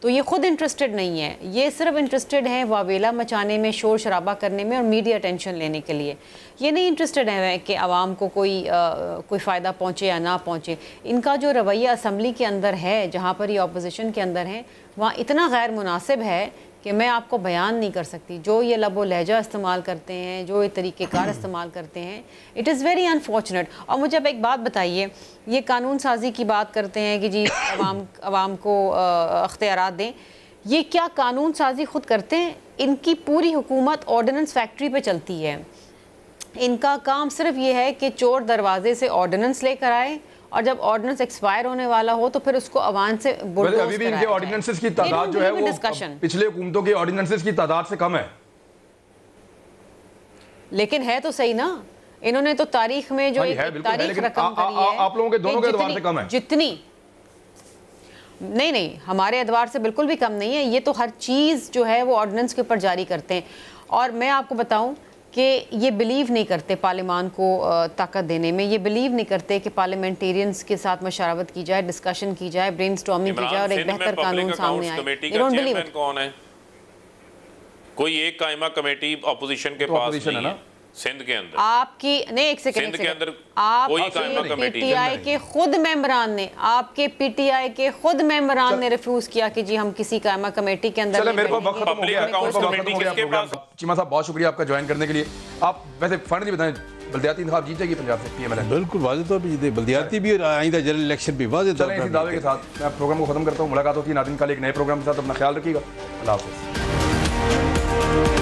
तो ये खुद इंटरेस्टेड नहीं है ये सिर्फ इंटरेस्टेड है वावेला मचाने में शोर शराबा करने में और मीडिया अटेंशन लेने के लिए ये नहीं इंटरेस्टेड है कि आवाम को कोई आ, कोई फ़ायदा पहुँचे या ना पहुँचे इनका जो रवैया असम्बली के अंदर है जहाँ पर ये अपोजिशन के अंदर हैं वहाँ इतना गैर मुनासिब है कि मैं आपको बयान नहीं कर सकती जो ये लबो लहजा इस्तेमाल करते हैं जो ये तरीक़ेकार इस्तेमाल करते हैं इट इज़ वेरी अनफॉर्चुनेट और मुझे अब एक बात बताइए ये कानून साजी की बात करते हैं कि जी आवाम आवाम को अख्तियार दें ये क्या कानून साजी खुद करते हैं इनकी पूरी हुकूमत ऑर्डिनेंस फैक्ट्री पर चलती है इनका काम सिर्फ ये है कि चोर दरवाजे से ऑर्डिनेंस लेकर आए और जब ऑर्डिनेंस एक्सपायर होने वाला हो तो फिर उसको अवान से अभी भी इनके ऑर्डिनेंसेस की तादाद जो है वो पिछले हुकूमतों के ऑर्डिनेंसेस की तादाद से कम है लेकिन है तो सही ना इन्होंने तो तारीख में जो एक तारीख रकम करी है आप लोगों के दोनों के एतवार से कम है जितनी नहीं नहीं हमारे एतवार से बिल्कुल भी कम नहीं है ये तो हर चीज़ जो है वो ऑर्डिनेंस के ऊपर जारी करते हैं और मैं आपको बताऊं कि ये बिलीव नहीं करते पार्लियामान को ताकत देने में ये बिलीव नहीं करते कि पार्लियामेंटेरियंस के साथ मशावरत की जाए डिस्कशन की जाए ब्रेन की जाए और एक बेहतर कानून सामने आए कौन है कोई एक कायमा कमेटी अपोजिशन के तो पास है ना सिंध के अंदर आपकी नहीं एक सेकंड सिंध के अंदर आपके पीटीआई के खुद मेंबरान ने आपके पीटीआई के खुद मेंबरान ने रिफ्यूज किया कि जी हम किसी कायमा कमेटी के अंदर मेरे को चीमा साहब बहुत शुक्रिया आपका ज्वाइन करने के लिए आप वैसे फंड बताएं बलदियाती जीतेगी पंजाब से बिल्कुल वाजे तौर जीते बलदियाती भी और जनरल इलेक्शन भी वाजे तौर दावे के साथ मैं प्रोग्राम को खत्म करता हूँ मुलाकात होती है नादिन कल एक नए प्रोग्राम के साथ अपना ख्याल रखिएगा अल्लाह हाफिज़